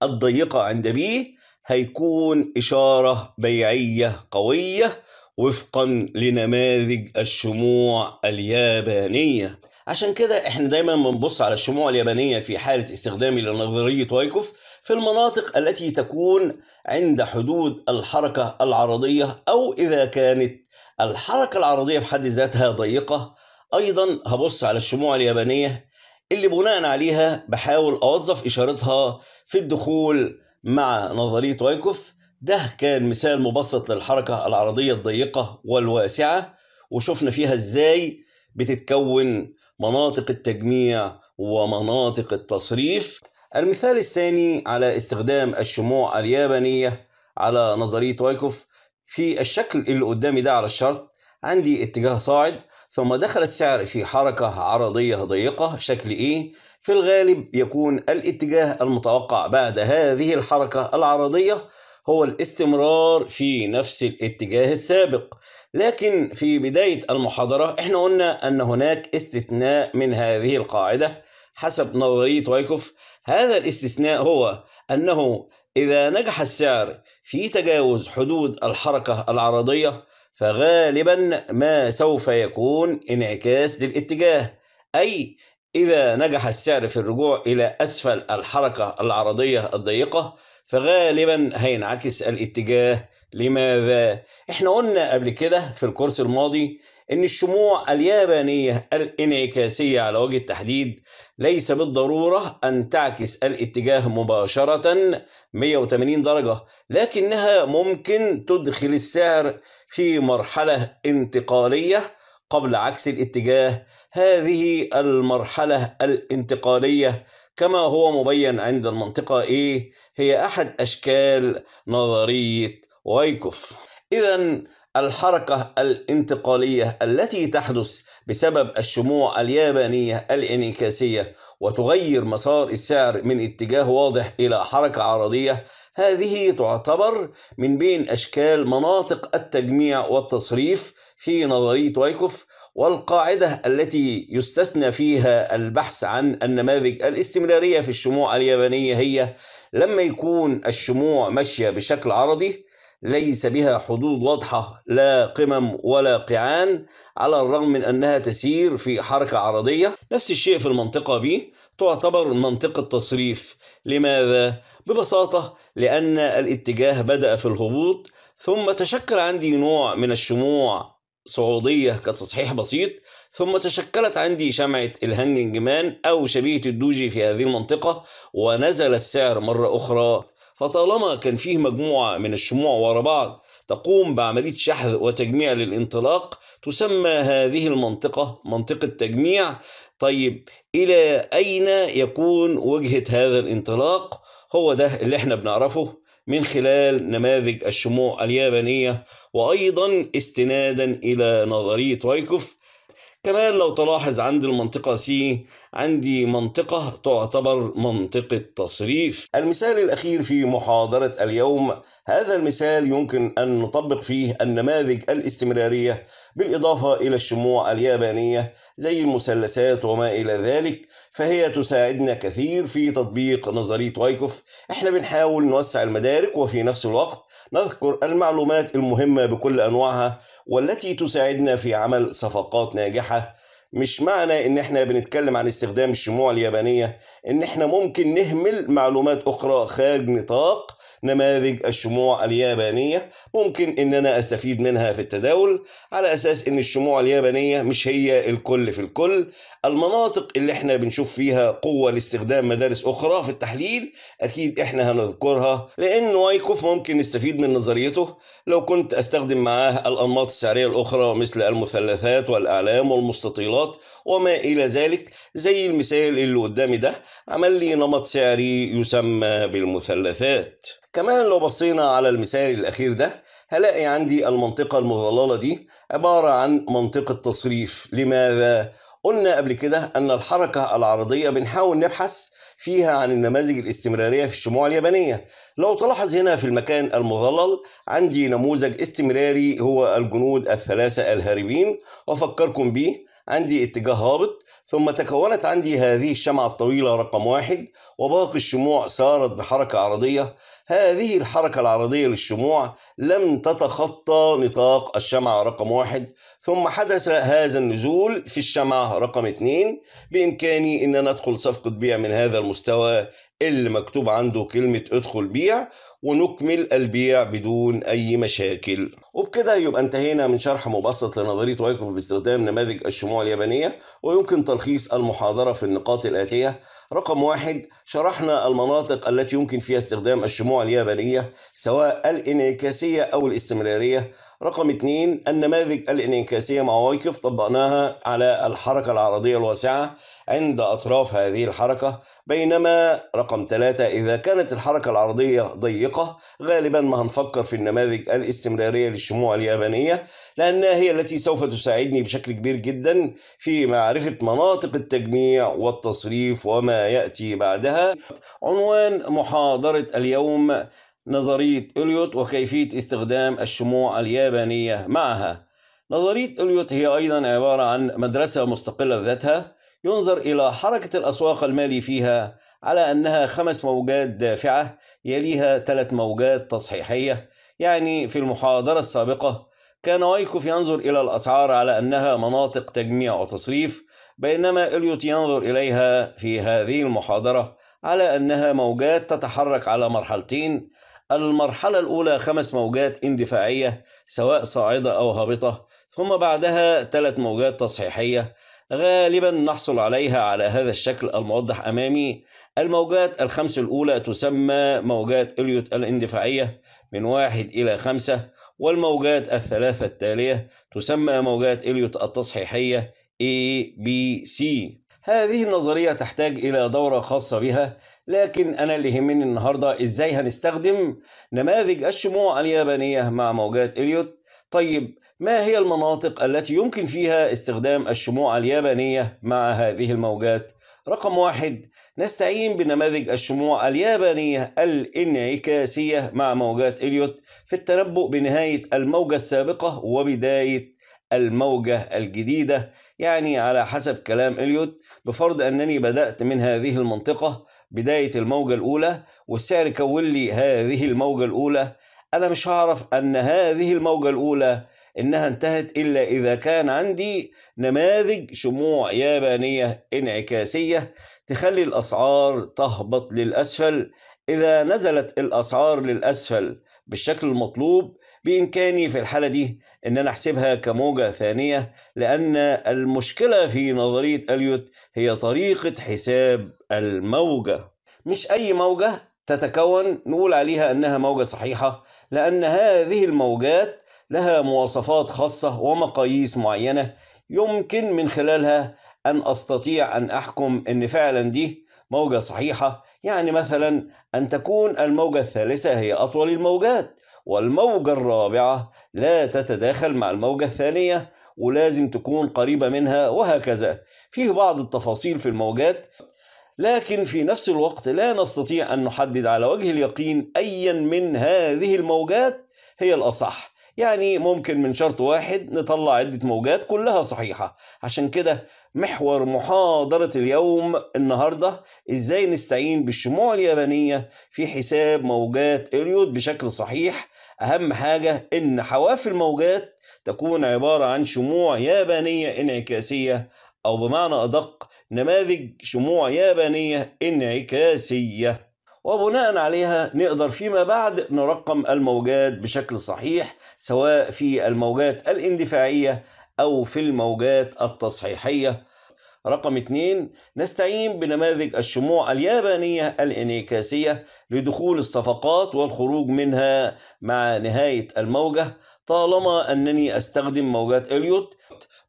الضيقة عند بي هيكون إشارة بيعية قوية وفقا لنماذج الشموع اليابانية عشان كده احنا دايما بنبص على الشموع اليابانية في حالة استخدامي لنظرية وايكوف في المناطق التي تكون عند حدود الحركة العرضية أو إذا كانت الحركة العرضية في حد ذاتها ضيقة أيضا هبص على الشموع اليابانية اللي بناء عليها بحاول أوظف إشارتها في الدخول مع نظرية وايكوف ده كان مثال مبسط للحركة العرضية الضيقة والواسعة وشفنا فيها ازاي بتتكون مناطق التجميع ومناطق التصريف المثال الثاني على استخدام الشموع اليابانية على نظرية وايكوف في الشكل اللي قدامي ده على الشرط عندي اتجاه صاعد ثم دخل السعر في حركة عرضية ضيقة شكل إيه؟ في الغالب يكون الاتجاه المتوقع بعد هذه الحركة العرضية هو الاستمرار في نفس الاتجاه السابق لكن في بداية المحاضرة احنا قلنا أن هناك استثناء من هذه القاعدة حسب نظرية وايكوف هذا الاستثناء هو أنه إذا نجح السعر في تجاوز حدود الحركة العرضية فغالبا ما سوف يكون انعكاس للاتجاه أي إذا نجح السعر في الرجوع إلى أسفل الحركة العرضية الضيقة فغالبا هينعكس الاتجاه لماذا؟ احنا قلنا قبل كده في الكورس الماضي ان الشموع اليابانية الانعكاسية على وجه التحديد ليس بالضرورة ان تعكس الاتجاه مباشرة 180 درجة لكنها ممكن تدخل السعر في مرحلة انتقالية قبل عكس الاتجاه هذه المرحلة الانتقالية كما هو مبين عند المنطقة A هي أحد أشكال نظرية وايكوف إذا الحركة الانتقالية التي تحدث بسبب الشموع اليابانية الانعكاسية وتغير مسار السعر من اتجاه واضح إلى حركة عرضية هذه تعتبر من بين أشكال مناطق التجميع والتصريف في نظرية وايكوف والقاعدة التي يستثنى فيها البحث عن النماذج الاستمرارية في الشموع اليابانية هي لما يكون الشموع ماشية بشكل عرضي ليس بها حدود واضحة لا قمم ولا قيعان على الرغم من أنها تسير في حركة عرضية نفس الشيء في المنطقة بي تعتبر منطقة تصريف لماذا؟ ببساطة لأن الاتجاه بدأ في الهبوط ثم تشكل عندي نوع من الشموع صعودية كتصحيح بسيط ثم تشكلت عندي شمعة الهانجنج مان أو شبيهة الدوجي في هذه المنطقة ونزل السعر مرة أخرى فطالما كان فيه مجموعة من الشموع ورا بعض تقوم بعملية شحذ وتجميع للانطلاق تسمى هذه المنطقة منطقة تجميع طيب إلى أين يكون وجهة هذا الانطلاق هو ده اللي احنا بنعرفه من خلال نماذج الشموع اليابانية وأيضا استنادا إلى نظرية وايكوف كمان لو تلاحظ عند المنطقة سي عندي منطقة تعتبر منطقة تصريف المثال الأخير في محاضرة اليوم هذا المثال يمكن أن نطبق فيه النماذج الاستمرارية بالإضافة إلى الشموع اليابانية زي المثلثات وما إلى ذلك فهي تساعدنا كثير في تطبيق نظرية وايكوف احنا بنحاول نوسع المدارك وفي نفس الوقت نذكر المعلومات المهمة بكل أنواعها والتي تساعدنا في عمل صفقات ناجحة مش معنى ان احنا بنتكلم عن استخدام الشموع اليابانية ان احنا ممكن نهمل معلومات اخرى خارج نطاق نماذج الشموع اليابانية ممكن ان انا استفيد منها في التداول على اساس ان الشموع اليابانية مش هي الكل في الكل المناطق اللي احنا بنشوف فيها قوة لاستخدام مدارس أخرى في التحليل أكيد احنا هنذكرها لأن وايكوف ممكن نستفيد من نظريته لو كنت أستخدم معاه الأنماط السعرية الأخرى مثل المثلثات والأعلام والمستطيلات وما إلى ذلك زي المثال اللي قدامي ده عمل لي نمط سعري يسمى بالمثلثات كمان لو بصينا على المثال الأخير ده هلاقي عندي المنطقة المظللة دي عبارة عن منطقة تصريف لماذا؟ قلنا قبل كده أن الحركة العرضية بنحاول نبحث فيها عن النماذج الاستمرارية في الشموع اليابانية لو تلاحظ هنا في المكان المظلل عندي نموذج استمراري هو الجنود الثلاثة الهاربين وأفكركم بيه عندي اتجاه هابط ثم تكونت عندي هذه الشمعة الطويلة رقم واحد وباقي الشموع سارت بحركة عرضية هذه الحركة العرضية للشموع لم تتخطى نطاق الشمعة رقم واحد ثم حدث هذا النزول في الشمعة رقم اثنين بإمكاني أن أنا أدخل صفقة بيع من هذا المستوى اللي مكتوب عنده كلمة ادخل بيع ونكمل البيع بدون أي مشاكل وبكده يبقى انتهينا من شرح مبسط لنظرية وايكروف باستخدام نماذج الشموع اليابانية ويمكن تلخيص المحاضرة في النقاط الآتية رقم واحد شرحنا المناطق التي يمكن فيها استخدام الشموع اليابانية سواء الانعكاسية أو الاستمرارية رقم اثنين النماذج الانعكاسية مع مواقف طبقناها على الحركة العرضية الواسعة عند أطراف هذه الحركة بينما رقم ثلاثة إذا كانت الحركة العرضية ضيقة غالبا ما هنفكر في النماذج الاستمرارية للشموع اليابانية لأنها هي التي سوف تساعدني بشكل كبير جدا في معرفة مناطق التجميع والتصريف وما يأتي بعدها عنوان محاضرة اليوم نظرية إليوت وكيفية استخدام الشموع اليابانية معها نظرية إليوت هي أيضا عبارة عن مدرسة مستقلة ذاتها ينظر إلى حركة الأسواق المالي فيها على أنها خمس موجات دافعة يليها ثلاث موجات تصحيحية يعني في المحاضرة السابقة كان وايكوف ينظر إلى الأسعار على أنها مناطق تجميع وتصريف بينما إليوت ينظر إليها في هذه المحاضرة على أنها موجات تتحرك على مرحلتين المرحلة الأولى خمس موجات اندفاعية سواء صاعدة أو هابطة ثم بعدها ثلاث موجات تصحيحية غالبا نحصل عليها على هذا الشكل الموضح أمامي الموجات الخمس الأولى تسمى موجات إليوت الاندفاعية من واحد إلى خمسة والموجات الثلاثة التالية تسمى موجات إليوت التصحيحية ABC هذه النظرية تحتاج إلى دورة خاصة بها لكن أنا اللي يهمني النهاردة إزاي هنستخدم نماذج الشموع اليابانية مع موجات إليوت طيب ما هي المناطق التي يمكن فيها استخدام الشموع اليابانية مع هذه الموجات؟ رقم واحد نستعين بنماذج الشموع اليابانية الانعكاسية مع موجات إليوت في التنبؤ بنهاية الموجة السابقة وبداية الموجة الجديدة يعني على حسب كلام إليوت بفرض أنني بدأت من هذه المنطقة بداية الموجة الأولى والسعر كون لي هذه الموجة الأولى أنا مش هعرف أن هذه الموجة الأولى إنها انتهت إلا إذا كان عندي نماذج شموع يابانية انعكاسية تخلي الأسعار تهبط للأسفل إذا نزلت الأسعار للأسفل بالشكل المطلوب بإمكاني في الحالة دي أن أنا أحسبها كموجة ثانية لأن المشكلة في نظرية أليوت هي طريقة حساب الموجة مش أي موجة تتكون نقول عليها أنها موجة صحيحة لأن هذه الموجات لها مواصفات خاصة ومقاييس معينة يمكن من خلالها أن أستطيع أن أحكم أن فعلا دي موجة صحيحة يعني مثلا أن تكون الموجة الثالثة هي أطول الموجات والموجة الرابعة لا تتداخل مع الموجة الثانية ولازم تكون قريبة منها وهكذا فيه بعض التفاصيل في الموجات لكن في نفس الوقت لا نستطيع أن نحدد على وجه اليقين أيا من هذه الموجات هي الأصح يعني ممكن من شرط واحد نطلع عدة موجات كلها صحيحة عشان كده محور محاضرة اليوم النهاردة ازاي نستعين بالشموع اليابانية في حساب موجات إليوت بشكل صحيح أهم حاجة إن حواف الموجات تكون عبارة عن شموع يابانية انعكاسية أو بمعنى أدق نماذج شموع يابانية انعكاسية وبناء عليها نقدر فيما بعد نرقم الموجات بشكل صحيح سواء في الموجات الاندفاعية أو في الموجات التصحيحية رقم 2 نستعين بنماذج الشموع اليابانية الانعكاسية لدخول الصفقات والخروج منها مع نهاية الموجة طالما أنني أستخدم موجات إليوت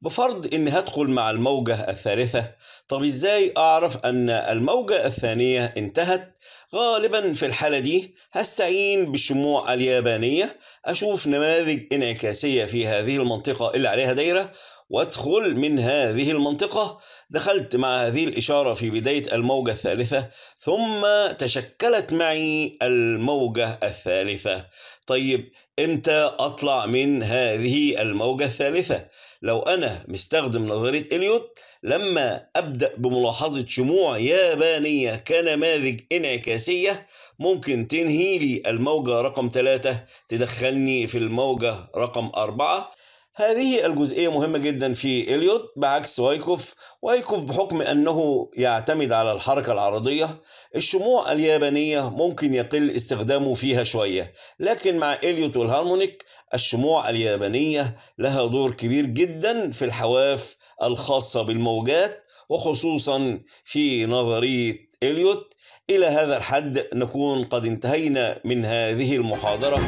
بفرض إن هدخل مع الموجة الثالثة طب إزاي أعرف أن الموجة الثانية انتهت غالبا في الحالة دي هستعين بالشموع اليابانية أشوف نماذج انعكاسية في هذه المنطقة اللي عليها دايرة وادخل من هذه المنطقة دخلت مع هذه الإشارة في بداية الموجة الثالثة ثم تشكلت معي الموجة الثالثة طيب إمتى أطلع من هذه الموجة الثالثة؟ لو أنا مستخدم نظرية إليوت لما أبدأ بملاحظة شموع يابانية كنماذج انعكاسية ممكن تنهي لي الموجة رقم ثلاثة تدخلني في الموجة رقم أربعة هذه الجزئية مهمة جدا في إليوت بعكس وايكوف وايكوف بحكم أنه يعتمد على الحركة العرضية الشموع اليابانية ممكن يقل استخدامه فيها شوية لكن مع إليوت والهارمونيك الشموع اليابانية لها دور كبير جدا في الحواف الخاصة بالموجات وخصوصا في نظرية إليوت إلى هذا الحد نكون قد انتهينا من هذه المحاضرة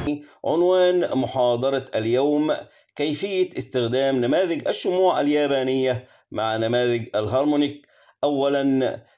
عنوان محاضرة اليوم كيفية استخدام نماذج الشموع اليابانية مع نماذج الهارمونيك أولا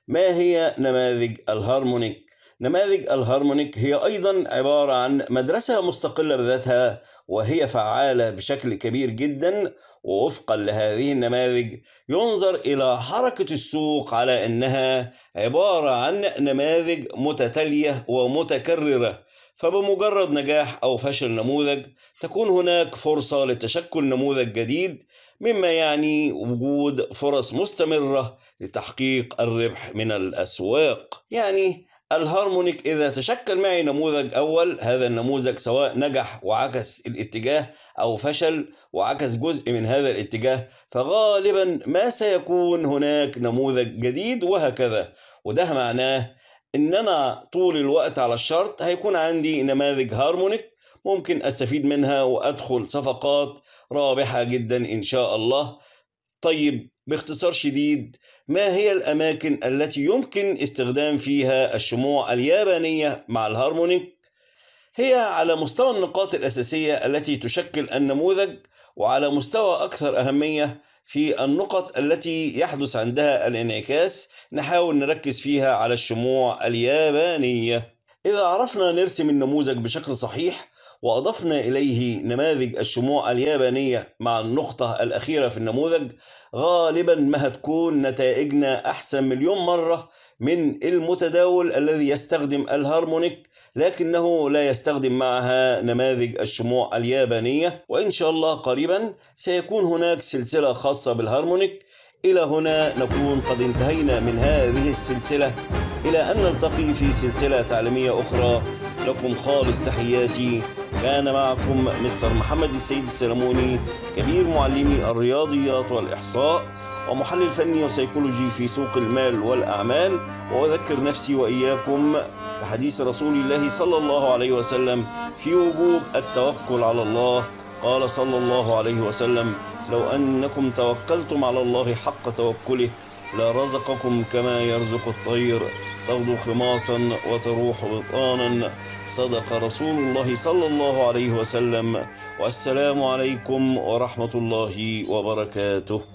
ما هي نماذج الهارمونيك نماذج الهارمونيك هي أيضا عبارة عن مدرسة مستقلة بذاتها وهي فعالة بشكل كبير جدا ووفقا لهذه النماذج ينظر إلى حركة السوق على أنها عبارة عن نماذج متتالية ومتكررة فبمجرد نجاح أو فشل نموذج تكون هناك فرصة لتشكل نموذج جديد مما يعني وجود فرص مستمرة لتحقيق الربح من الأسواق يعني الهارمونيك إذا تشكل معي نموذج أول هذا النموذج سواء نجح وعكس الاتجاه أو فشل وعكس جزء من هذا الاتجاه فغالبا ما سيكون هناك نموذج جديد وهكذا وده معناه إن أنا طول الوقت على الشرط هيكون عندي نماذج هارمونيك ممكن أستفيد منها وأدخل صفقات رابحة جدا إن شاء الله طيب باختصار شديد ما هي الأماكن التي يمكن استخدام فيها الشموع اليابانية مع الهارمونيك؟ هي على مستوى النقاط الأساسية التي تشكل النموذج وعلى مستوى أكثر أهمية في النقط التي يحدث عندها الانعكاس نحاول نركز فيها على الشموع اليابانية إذا عرفنا نرسم النموذج بشكل صحيح وأضفنا إليه نماذج الشموع اليابانية مع النقطة الأخيرة في النموذج غالبا ما هتكون نتائجنا أحسن مليون مرة من المتداول الذي يستخدم الهارمونيك لكنه لا يستخدم معها نماذج الشموع اليابانية وإن شاء الله قريبا سيكون هناك سلسلة خاصة بالهارمونيك إلى هنا نكون قد انتهينا من هذه السلسلة إلى أن نلتقي في سلسلة تعليمية أخرى لكم خالص تحياتي كان معكم مستر محمد السيد السلموني كبير معلمي الرياضيات والإحصاء ومحلل فني وسيكولوجي في سوق المال والأعمال وأذكر نفسي وإياكم بحديث رسول الله صلى الله عليه وسلم في وجوب التوكل على الله قال صلى الله عليه وسلم لو أنكم توكلتم على الله حق توكله لرزقكم كما يرزق الطير تغدو خماصا وتروح بطانا صدق رسول الله صلى الله عليه وسلم والسلام عليكم ورحمة الله وبركاته